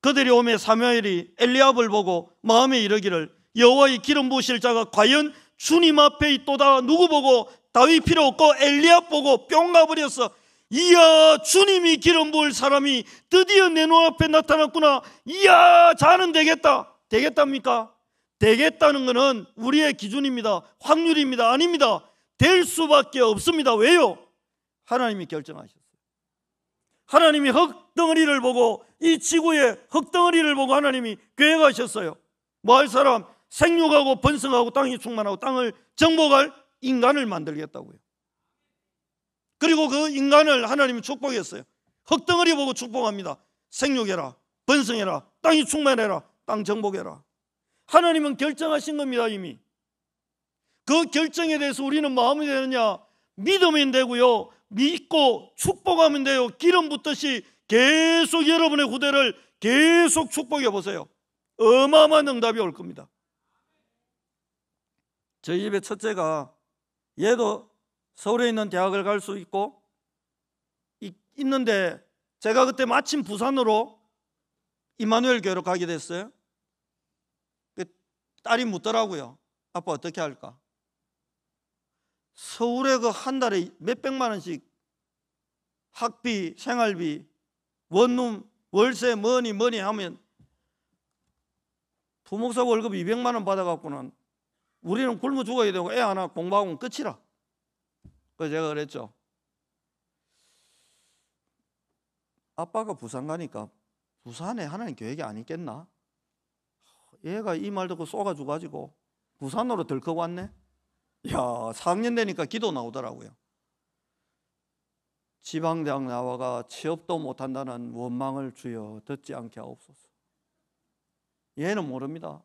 그들이 오매 사무엘이 엘리압을 보고 마음에 이르기를 여호와의 기름 부으실 자가 과연 주님 앞에 있도다 누구 보고 다윗 필요 없고 엘리압 보고 뿅 가버렸어. 이야 주님이 기름 부을 사람이 드디어 내 눈앞에 나타났구나. 이야 자는 되겠다. 되겠답니까? 되겠다는 것은 우리의 기준입니다. 확률입니다. 아닙니다. 될 수밖에 없습니다. 왜요? 하나님이 결정하셨어요. 하나님이 흙덩어리를 보고 이 지구의 흙덩어리를 보고 하나님이 계획하셨어요. 뭐 할 사람 생육하고 번성하고 땅이 충만하고 땅을 정복할 인간을 만들겠다고요. 그리고 그 인간을 하나님이 축복했어요. 흙덩어리 보고 축복합니다. 생육해라, 번성해라, 땅이 충만해라, 땅 정복해라. 하나님은 결정하신 겁니다, 이미. 그 결정에 대해서 우리는 마음이 뭐 되느냐? 믿으면 되고요. 믿고 축복하면 돼요. 기름 붓듯이 계속 여러분의 후대를 계속 축복해 보세요. 어마어마한 응답이 올 겁니다. 저희 집의 첫째가 얘도 서울에 있는 대학을 갈 수 있고 있는데 제가 그때 마침 부산으로 이만누엘 교회로 가게 됐어요. 딸이 묻더라고요. 아빠 어떻게 할까? 서울에 그 한 달에 몇백만 원씩 학비, 생활비, 원룸, 월세, 뭐니 뭐니 하면 부목사 월급 200만 원 받아갖고는 우리는 굶어 죽어야 되고 애 하나 공부하고 끝이라. 그 제가 그랬죠. 아빠가 부산 가니까 부산에 하나님 계획이 아니겠나? 얘가 이 말 듣고 쏘가지고 가지고 부산으로 덜컥 왔네. 야, 4학년 되니까 기도 나오더라고요. 지방대학 나와가 취업도 못한다는 원망을 주여 듣지 않게 하옵소서. 얘는 모릅니다.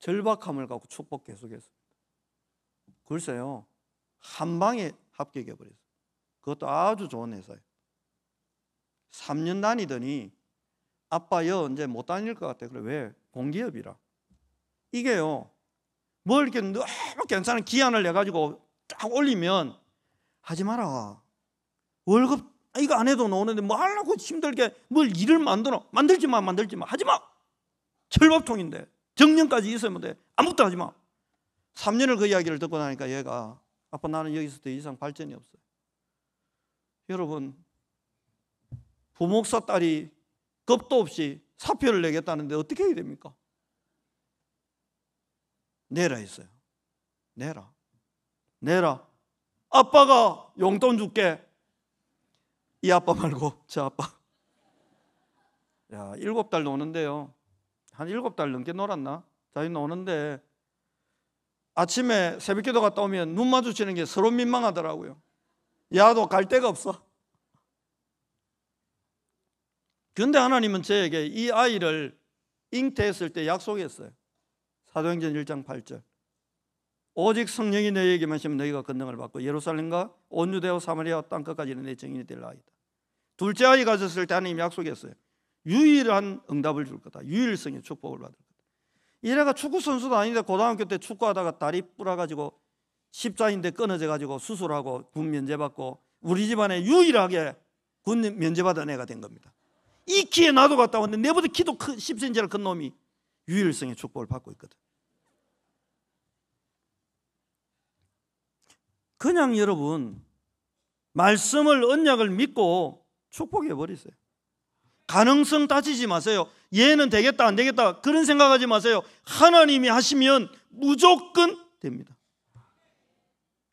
절박함을 갖고 축복 계속했습니다. 글쎄요, 한 방에 합격해버렸어요. 그것도 아주 좋은 회사예요. 3년 다니더니 아빠 여 이제 못 다닐 것 같아. 그래 왜? 공기업이라. 이게요. 뭘 이렇게 너무 괜찮은 기한을 내가지고 쫙 올리면 하지 마라. 월급 이거 안 해도 나오는데 뭐 하려고 힘들게 뭘 일을 만들어. 만들지 마, 만들지 마. 하지 마. 철밥통인데. 정년까지 있으면 돼. 아무것도 하지 마. 3년을 그 이야기를 듣고 나니까 얘가 아빠 나는 여기서 더 이상 발전이 없어요. 여러분, 부목사 딸이 겁도 없이 사표를 내겠다는데 어떻게 해야 됩니까? 내라 했어요. 내라. 내라. 아빠가 용돈 줄게. 이 아빠 말고 저 아빠. 야, 일곱 달 노는데요. 한 일곱 달 넘게 놀았나? 자기 노는데 아침에 새벽 기도 갔다 오면 눈 마주치는 게 서로 민망하더라고요. 야도 갈 데가 없어. 근데 하나님은 저에게 이 아이를 잉태했을 때 약속했어요. 사도행전 1장 8절. 오직 성령이 너희에게만 시면 너희가 건능을 받고 예루살렘과 온 유대와 사마리아 땅 끝까지는 내 증인이 될 아이다. 둘째 아이 가졌을 때 하나님 약속했어요. 유일한 응답을 줄 거다. 유일성의 축복을 받을 거다. 이래가 축구 선수도 아닌데 고등학교 때 축구하다가 다리 부러가지고 십자인대 끊어져 가지고 수술하고 군 면제받고 우리 집안에 유일하게 군 면제받은 애가 된 겁니다. 이 기회 나도 갔다 왔는데 내보다 키도 큰 10cm를 큰 놈이 유일성의 축복을 받고 있거든. 그냥 여러분 말씀을 언약을 믿고 축복해 버리세요. 가능성 따지지 마세요. 얘는 되겠다 안 되겠다 그런 생각하지 마세요. 하나님이 하시면 무조건 됩니다.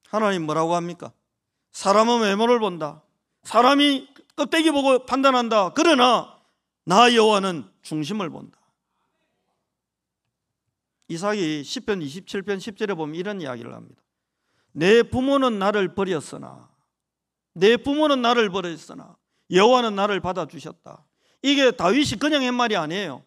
하나님 뭐라고 합니까? 사람은 외모를 본다. 사람이 껍데기 보고 판단한다. 그러나 나 여호와는 중심을 본다. 이삭이 10편 27편 10절에 보면 이런 이야기를 합니다. 내 부모는 나를 버렸으나 내 부모는 나를 버렸으나 여호와는 나를 받아 주셨다. 이게 다윗이 그냥 한 말이 아니에요.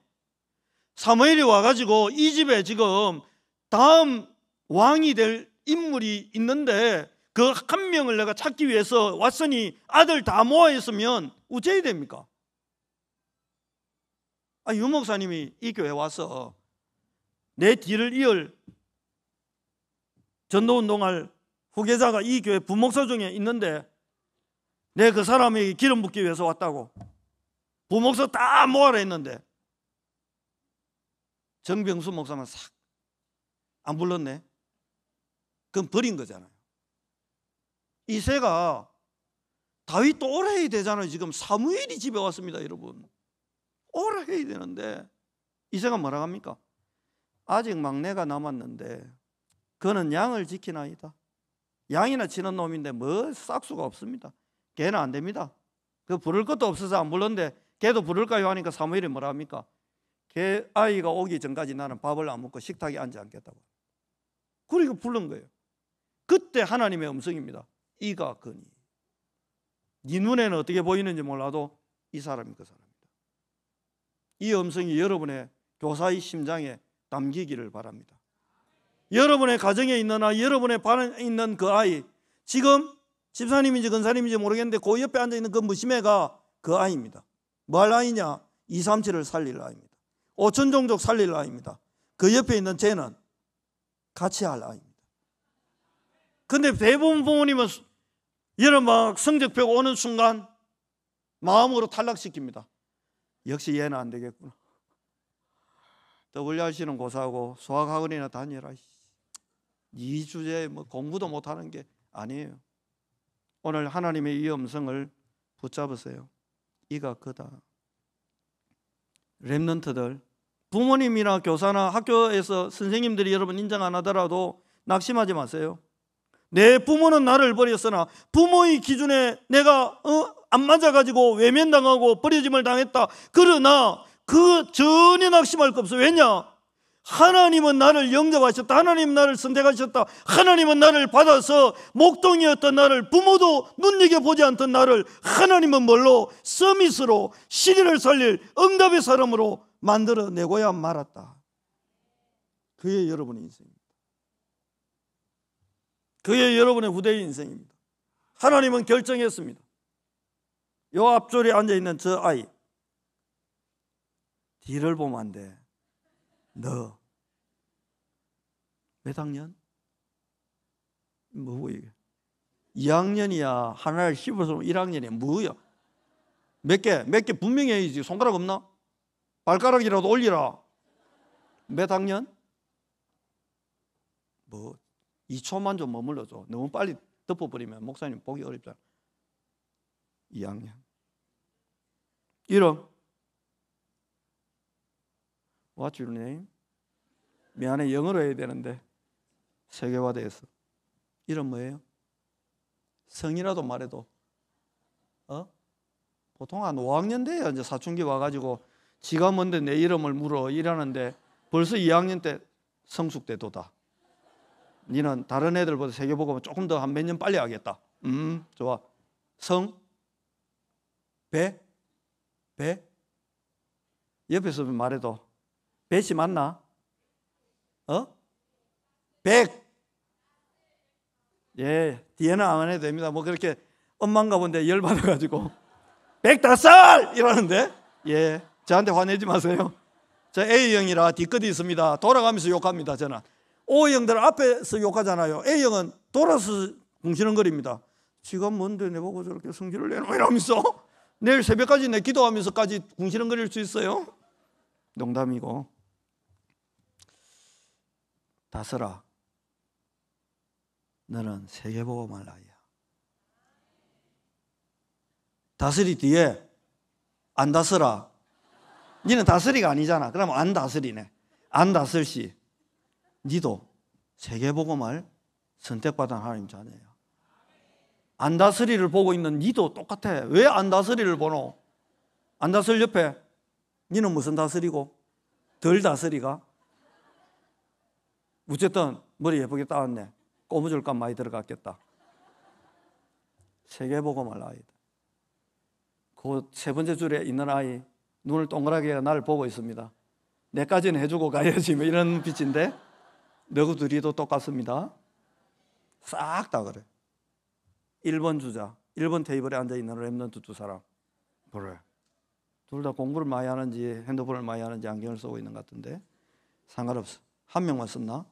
사무엘이 와가지고 이 집에 지금 다음 왕이 될 인물이 있는데 그한 명을 내가 찾기 위해서 왔으니 아들 다 모아 있으면 우째이 됩니까? 아, 유 목사님이 이 교회 와서 내 뒤를 이을 전도 운동할 후계자가 이 교회 부목사 중에 있는데 내 그 사람에게 기름 붓기 위해서 왔다고 부목사 다 모아라 했는데 정병수 목사만 싹 안 불렀네. 그럼 버린 거잖아 이세가 다윗 도 오래 야 되잖아요. 지금 사무엘이 집에 왔습니다, 여러분. 오래 야 되는데 이세가 뭐라 합니까? 아직 막내가 남았는데 그는 양을 지킨아이다 양이나 치는 놈인데 뭐 싹수가 없습니다. 걔는 안 됩니다. 그 부를 것도 없어서 안 불렀는데 걔도 부를까요 하니까 사무엘이 뭐라 합니까? 걔 아이가 오기 전까지 나는 밥을 안 먹고 식탁에 앉지 않겠다고. 그리고까 그러니까 부른 거예요. 그때 하나님의 음성입니다. 이가 거니 네 눈에는 어떻게 보이는지 몰라도 이 사람이 그 사람이다. 이 음성이 여러분의 교사의 심장에 담기기를 바랍니다. 여러분의 가정에 있는 아이, 여러분의 반에 있는 그 아이, 지금 집사님인지 근사님인지 모르겠는데 그 옆에 앉아 있는 그 무심해가 그 아이입니다. 뭐 할 아이냐? 237을 살릴 아이입니다. 5천 종족 살릴 아이입니다. 그 옆에 있는 쟤는 같이 할 아이입니다. 근데 대부분 부모님은 얘는 막 성적표가 오는 순간 마음으로 탈락시킵니다. 역시 얘는 안 되겠구나. WRC는 고사하고 수학학원이나 다니라. 이 주제에 뭐 공부도 못하는 게 아니에요. 오늘 하나님의 이 음성을 붙잡으세요. 이가 크다. 랩런트들 부모님이나 교사나 학교에서 선생님들이 여러분 인정 안 하더라도 낙심하지 마세요. 내 부모는 나를 버렸으나 부모의 기준에 내가 어? 안 맞아가지고 외면당하고 버려짐을 당했다. 그러나 그 전혀 낙심할 것 없어. 왜냐? 하나님은 나를 영접하셨다. 하나님 나를 선택하셨다. 하나님은 나를 받아서 목동이었던 나를 부모도 눈여겨보지 않던 나를 하나님은 뭘로 서밋으로 시리를 살릴 응답의 사람으로 만들어내고야 말았다. 그의 여러분의 인생. 그게 여러분의 후대의 인생입니다. 하나님은 결정했습니다. 요 앞줄에 앉아 있는 저 아이 뒤를 보면 안 돼. 너 몇 학년? 뭐고 이게? 2학년이야. 하나를 씹어서 1학년이야. 뭐야? 몇 개? 몇 개 분명해야지. 손가락 없나? 발가락이라도 올리라. 몇 학년? 뭐 2초만 좀 머물러줘. 너무 빨리 덮어버리면 목사님 보기 어렵잖아. 2학년. 1호. What's your name? 미안해 영어로 해야 되는데 세계화돼서 이름 뭐예요? 성이라도 말해도 어? 보통 한 5학년 돼요 이제 사춘기 와가지고 지가 뭔데 내 이름을 물어 이러는데 벌써 2학년 때 성숙 대도다 니는 다른 애들보다 세계보고 조금 더 한 몇 년 빨리 하겠다. 음, 좋아. 성, 배, 배. 옆에서 말해도 배시 맞나? 어? 백. 예, 뒤에는 안 해도 됩니다. 뭐 그렇게 엄만가 본데 열 받아가지고 <laughs> 백다살 이러는데 예, 저한테 화내지 마세요. 저 A 형이라 뒤끝이 있습니다. 돌아가면서 욕합니다. 저는 O형들 앞에서 욕하잖아요. A형은 돌아서 궁시렁거립니다. 지가 뭔데 내보고 저렇게 성질을 내놓으 이러면서 내일 새벽까지 내 기도하면서까지 궁시렁거릴 수 있어요? 농담이고 다스라 너는 세계보험할 나이야 다스리 뒤에 안 다스라 니는 다스리가 아니잖아 그럼 안 다스리네 안 다슬시 니도 세계복음을 선택받은 하나님 자녀예요. 안다스리를 보고 있는 니도 똑같아. 왜 안다스리를 보노? 안다슬 옆에 니는 무슨 다스리고? 덜 다스리가? 어쨌든 머리 예쁘게 따왔네. 꼬무줄감 많이 들어갔겠다. 세계복음을 아이다. 그세 번째 줄에 있는 아이 눈을 동그랗게 나를 보고 있습니다. 내까지는 해주고 가야지 뭐 이런 빛인데 너구들이도 똑같습니다. 싹 다 그래. 1번 주자, 1번 테이블에 앉아 있는 랩런트 두 사람. 그래. 둘 다 공부를 많이 하는지 핸드폰을 많이 하는지 안경을 쓰고 있는 것 같은데 상관없어. 한 명만 썼나?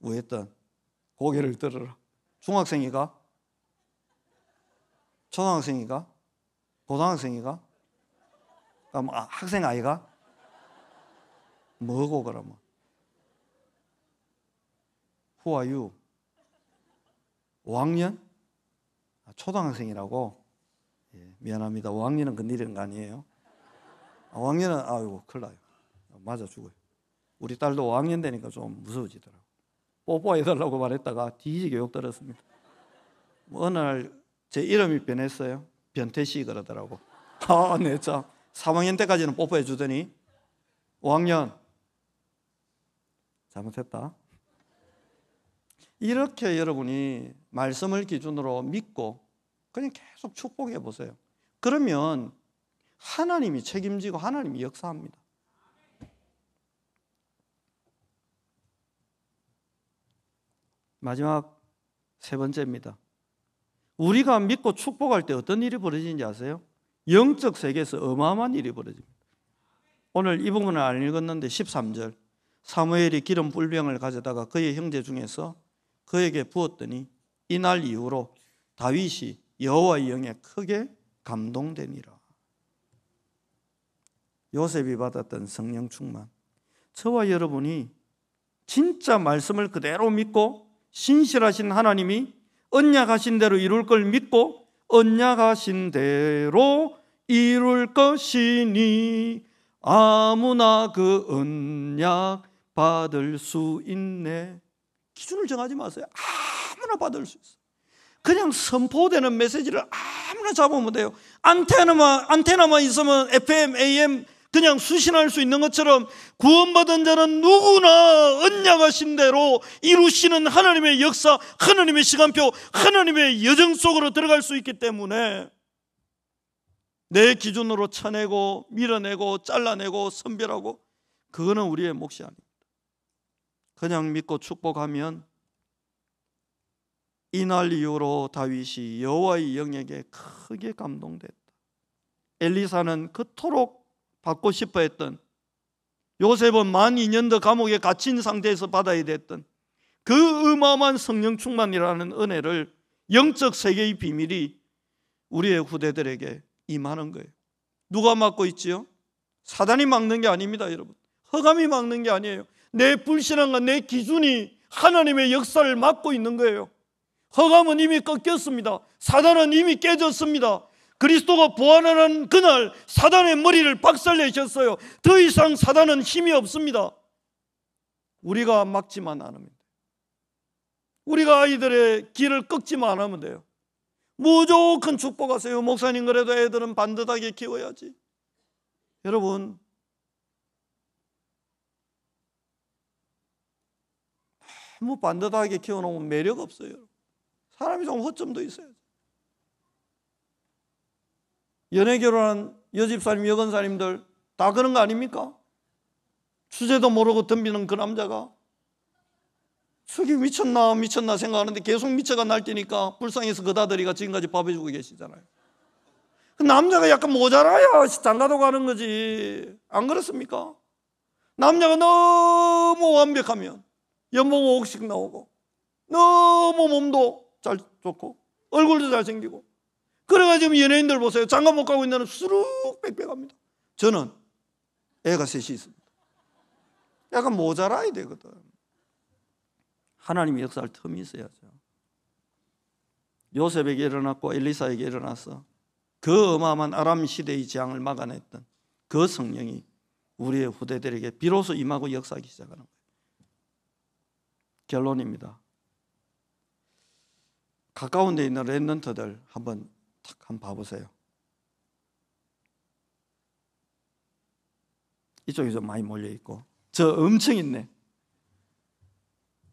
우했던 고개를 들어라. 중학생이가? 초등학생이가? 고등학생이가? 그럼 아, 학생 아이가? 뭐고 그러면? Who are you? 5학년? 초등학생이라고 예, 미안합니다. 5학년은 건드리는 거 아니에요. 5학년은 아, 아이고 큰일 나요. 맞아 죽어요. 우리 딸도 5학년 되니까 좀 무서워지더라고. 뽀뽀해달라고 말했다가 뒤지게 욕 들었습니다. 뭐 어느 날 제 이름이 변했어요. 변태씨 그러더라고. 아, 네, 참. 3학년 때까지는 뽀뽀해 주더니 5학년 잘못했다. 이렇게 여러분이 말씀을 기준으로 믿고 그냥 계속 축복해 보세요. 그러면 하나님이 책임지고 하나님이 역사합니다. 마지막 세 번째입니다. 우리가 믿고 축복할 때 어떤 일이 벌어지는지 아세요? 영적 세계에서 어마어마한 일이 벌어집니다. 오늘 이 부분을 안 읽었는데 13절 사무엘이 기름 불병을 가져다가 그의 형제 중에서 그에게 부었더니 이날 이후로 다윗이 여호와의 영에 크게 감동되니라. 요셉이 받았던 성령 충만. 저와 여러분이 진짜 말씀을 그대로 믿고 신실하신 하나님이 언약하신 대로 이룰 걸 믿고 언약하신 대로 이룰 것이니 아무나 그 언약 받을 수 있네. 기준을 정하지 마세요. 아무나 받을 수 있어요. 그냥 선포되는 메시지를 아무나 잡으면 돼요. 안테나만, 안테나만 있으면 FM, AM 그냥 수신할 수 있는 것처럼 구원받은 자는 누구나 언약하신 대로 이루시는 하나님의 역사, 하나님의 시간표, 하나님의 여정 속으로 들어갈 수 있기 때문에 내 기준으로 쳐내고 밀어내고 잘라내고 선별하고 그거는 우리의 몫이 아니다. 그냥 믿고 축복하면 이날 이후로 다윗이 여호와의 영에게 크게 감동됐다. 엘리사는 그토록 받고 싶어 했던 요셉은 만 2년 더 감옥에 갇힌 상태에서 받아야 됐던 그 어마어마한 성령 충만이라는 은혜를 영적 세계의 비밀이 우리의 후대들에게 임하는 거예요. 누가 막고 있지요? 사단이 막는 게 아닙니다, 여러분. 허감이 막는 게 아니에요. 내 불신앙과 내 기준이 하나님의 역사를 막고 있는 거예요. 허감은 이미 꺾였습니다. 사단은 이미 깨졌습니다. 그리스도가 보완하는 그날 사단의 머리를 박살내셨어요. 더 이상 사단은 힘이 없습니다. 우리가 막지만 않으면 우리가 아이들의 길을 꺾지만 않으면 돼요. 무조건 축복하세요. 목사님 그래도 애들은 반듯하게 키워야지. 여러분 너무 반듯하게 키워놓으면 매력 없어요. 사람이 좀 허점도 있어요. 연애 결혼한 여집사님, 여건사님들 다 그런 거 아닙니까? 주제도 모르고 덤비는 그 남자가 속이 미쳤나 미쳤나 생각하는데 계속 미쳐가 날뛰니까 불쌍해서 그 다들이가 지금까지 밥해주고 계시잖아요. 그 남자가 약간 모자라야 장가도 가는 거지. 안 그렇습니까? 남자가 너무 완벽하면 연봉 5억씩 나오고 너무 몸도 잘 좋고 얼굴도 잘생기고 그래가지고 연예인들 보세요. 장가 못 가고 있는 수룩 빽빽합니다. 저는 애가 셋이 있습니다. 약간 모자라야 되거든. 하나님 의 역사할 틈이 있어야죠. 요셉에게 일어났고 엘리사에게 일어나서 그 어마어마한 아람 시대의 재앙을 막아냈던 그 성령이 우리의 후대들에게 비로소 임하고 역사하기 시작하는 거예요. 결론입니다. 가까운 데 있는 랜넌트들 한번 탁 한번 봐보세요. 이쪽이 좀 많이 몰려 있고 저 엄청 있네.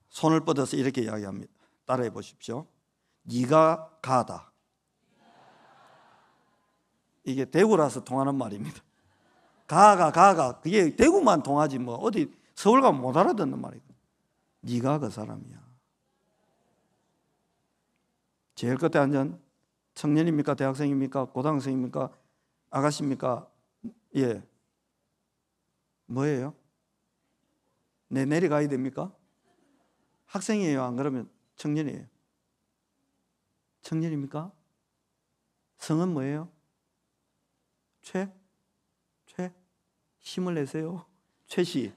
손을 뻗어서 이렇게 이야기합니다. 따라해 보십시오. 네가 가다. 이게 대구라서 통하는 말입니다. 가가 가가 그게 대구만 통하지 뭐 어디 서울 가면 못 알아듣는 말이거든. 네가 그 사람이야. 제일 끝에 앉은 청년입니까? 대학생입니까? 고등학생입니까? 아가씨입니까? 예. 뭐예요? 내 내려가야 됩니까? 학생이에요. 안 그러면 청년이에요. 청년입니까? 성은 뭐예요? 최? 최? 힘을 내세요. 최씨.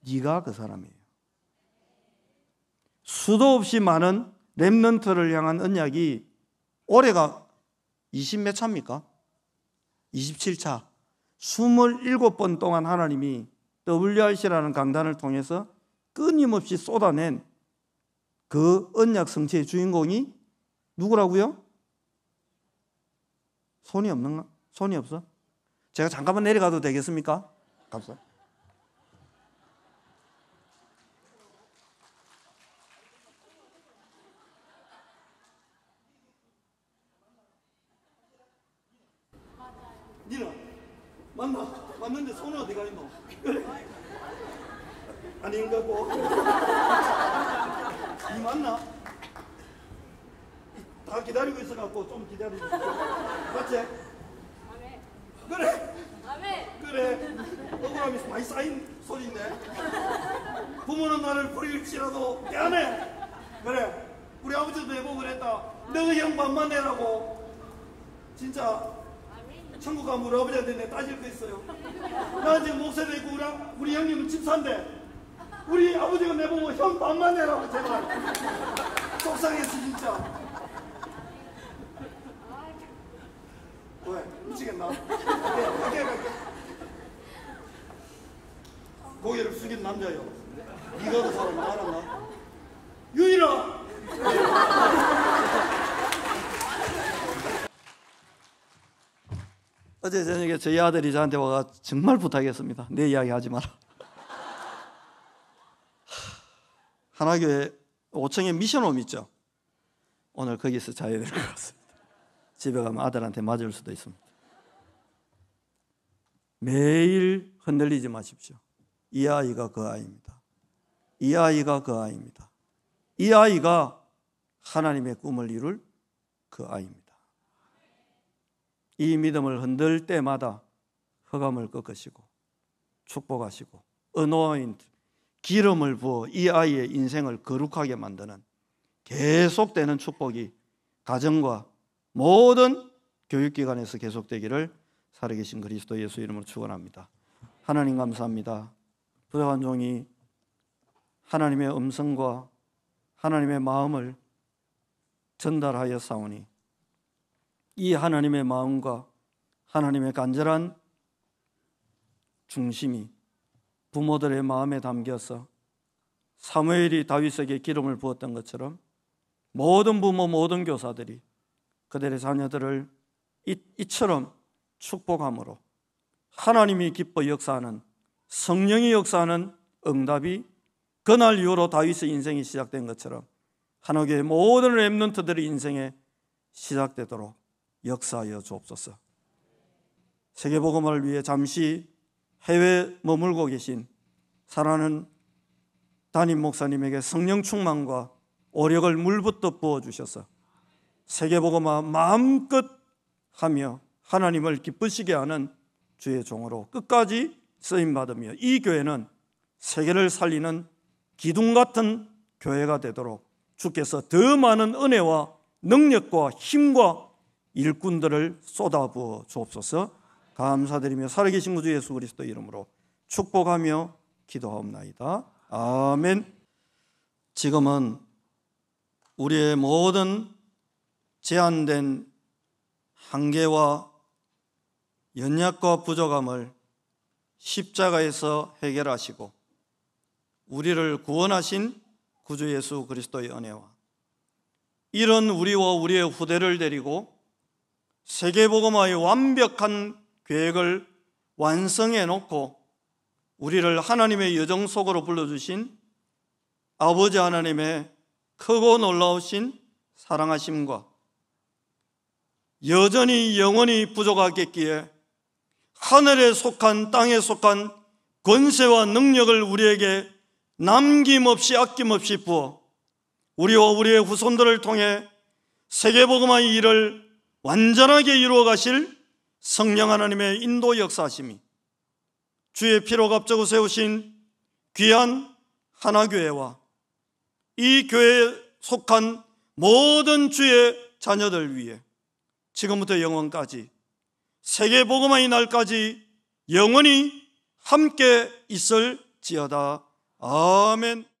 네가 그 사람이에요. 수도 없이 많은 랩런트를 향한 언약이 올해가 20 몇 차입니까? 27차 27번 동안 하나님이 WRC라는 강단을 통해서 끊임없이 쏟아낸 그 언약 성취의 주인공이 누구라고요? 손이 없는 손이 없어? 제가 잠깐만 내려가도 되겠습니까? 감사합니다. 왔는데 손은 어디 가 있노? 아닌가 고. 뭐. 이 맞나? 다 기다리고 있어갖고 좀 기다리고 있어. 맞지? 아멘. 그래. 아멘. 그래. 억울함이 많이 쌓인 소리인데. 부모는 나를 버릴지라도 미안해. 그래. 우리 아버지도 해보고 그랬다. 너희 형반만 내라고. 진짜 천국 가면 우리 아버지한테 내 따질 거 있어요. 나 지금 목사 되고 우리, 아, 우리 형님은 집사인데 우리 아버지가 내 보고 형 밥만 내라고 제발. 속상했어 진짜. 왜? 미치겠나? 네, 고개를 숙인 남자요. 네가 그 사람 알았나? 어제 저녁에 저희 아들이 저한테 와가 정말 부탁했습니다. 내 이야기 하지 마라. 하나교회 5층에 미션홈 있죠. 오늘 거기서 자야 될 것 같습니다. 집에 가면 아들한테 맞을 수도 있습니다. 매일 흔들리지 마십시오. 이 아이가 그 아이입니다. 이 아이가 그 아이입니다. 이 아이가 하나님의 꿈을 이룰 그 아이입니다. 이 믿음을 흔들 때마다 허감을 꺾으시고 축복하시고 어노인트 기름을 부어 이 아이의 인생을 거룩하게 만드는 계속되는 축복이 가정과 모든 교육기관에서 계속되기를 살아계신 그리스도 예수 이름으로 축원합니다. 하나님 감사합니다. 부정한 종이 하나님의 음성과 하나님의 마음을 전달하여 사오니 이 하나님의 마음과 하나님의 간절한 중심이 부모들의 마음에 담겨서 사무엘이 다윗에게 기름을 부었던 것처럼 모든 부모 모든 교사들이 그들의 자녀들을 이, 이처럼 축복함으로 하나님이 기뻐 역사하는 성령이 역사하는 응답이 그날 이후로 다윗의 인생이 시작된 것처럼 한옥의 모든 랩런트들의 인생에 시작되도록 역사하여 주옵소서. 세계 복음을 위해 잠시 해외 머물고 계신 사랑하는 담임 목사님에게 성령 충만과 오력을 물부터 부어 주셔서 세계 복음화 마음껏 하며 하나님을 기쁘시게 하는 주의 종으로 끝까지 쓰임 받으며 이 교회는 세계를 살리는 기둥 같은 교회가 되도록 주께서 더 많은 은혜와 능력과 힘과 일꾼들을 쏟아부어 주옵소서 감사드리며 살아계신 구주 예수 그리스도 이름으로 축복하며 기도하옵나이다. 아멘. 지금은 우리의 모든 제한된 한계와 연약과 부족함을 십자가에서 해결하시고 우리를 구원하신 구주 예수 그리스도의 은혜와 이런 우리와 우리의 후대를 데리고 세계복음화의 완벽한 계획을 완성해 놓고 우리를 하나님의 여정 속으로 불러주신 아버지 하나님의 크고 놀라우신 사랑하심과 여전히 영원히 부족하겠기에 하늘에 속한 땅에 속한 권세와 능력을 우리에게 남김없이 아낌없이 부어 우리와 우리의 후손들을 통해 세계복음화의 일을 완전하게 이루어 가실 성령 하나님의 인도 역사심이 주의 피로 갑자고 세우신 귀한 하나교회와 이 교회에 속한 모든 주의 자녀들 위해 지금부터 영원까지 세계 보음화의 날까지 영원히 함께 있을지어다. 아멘.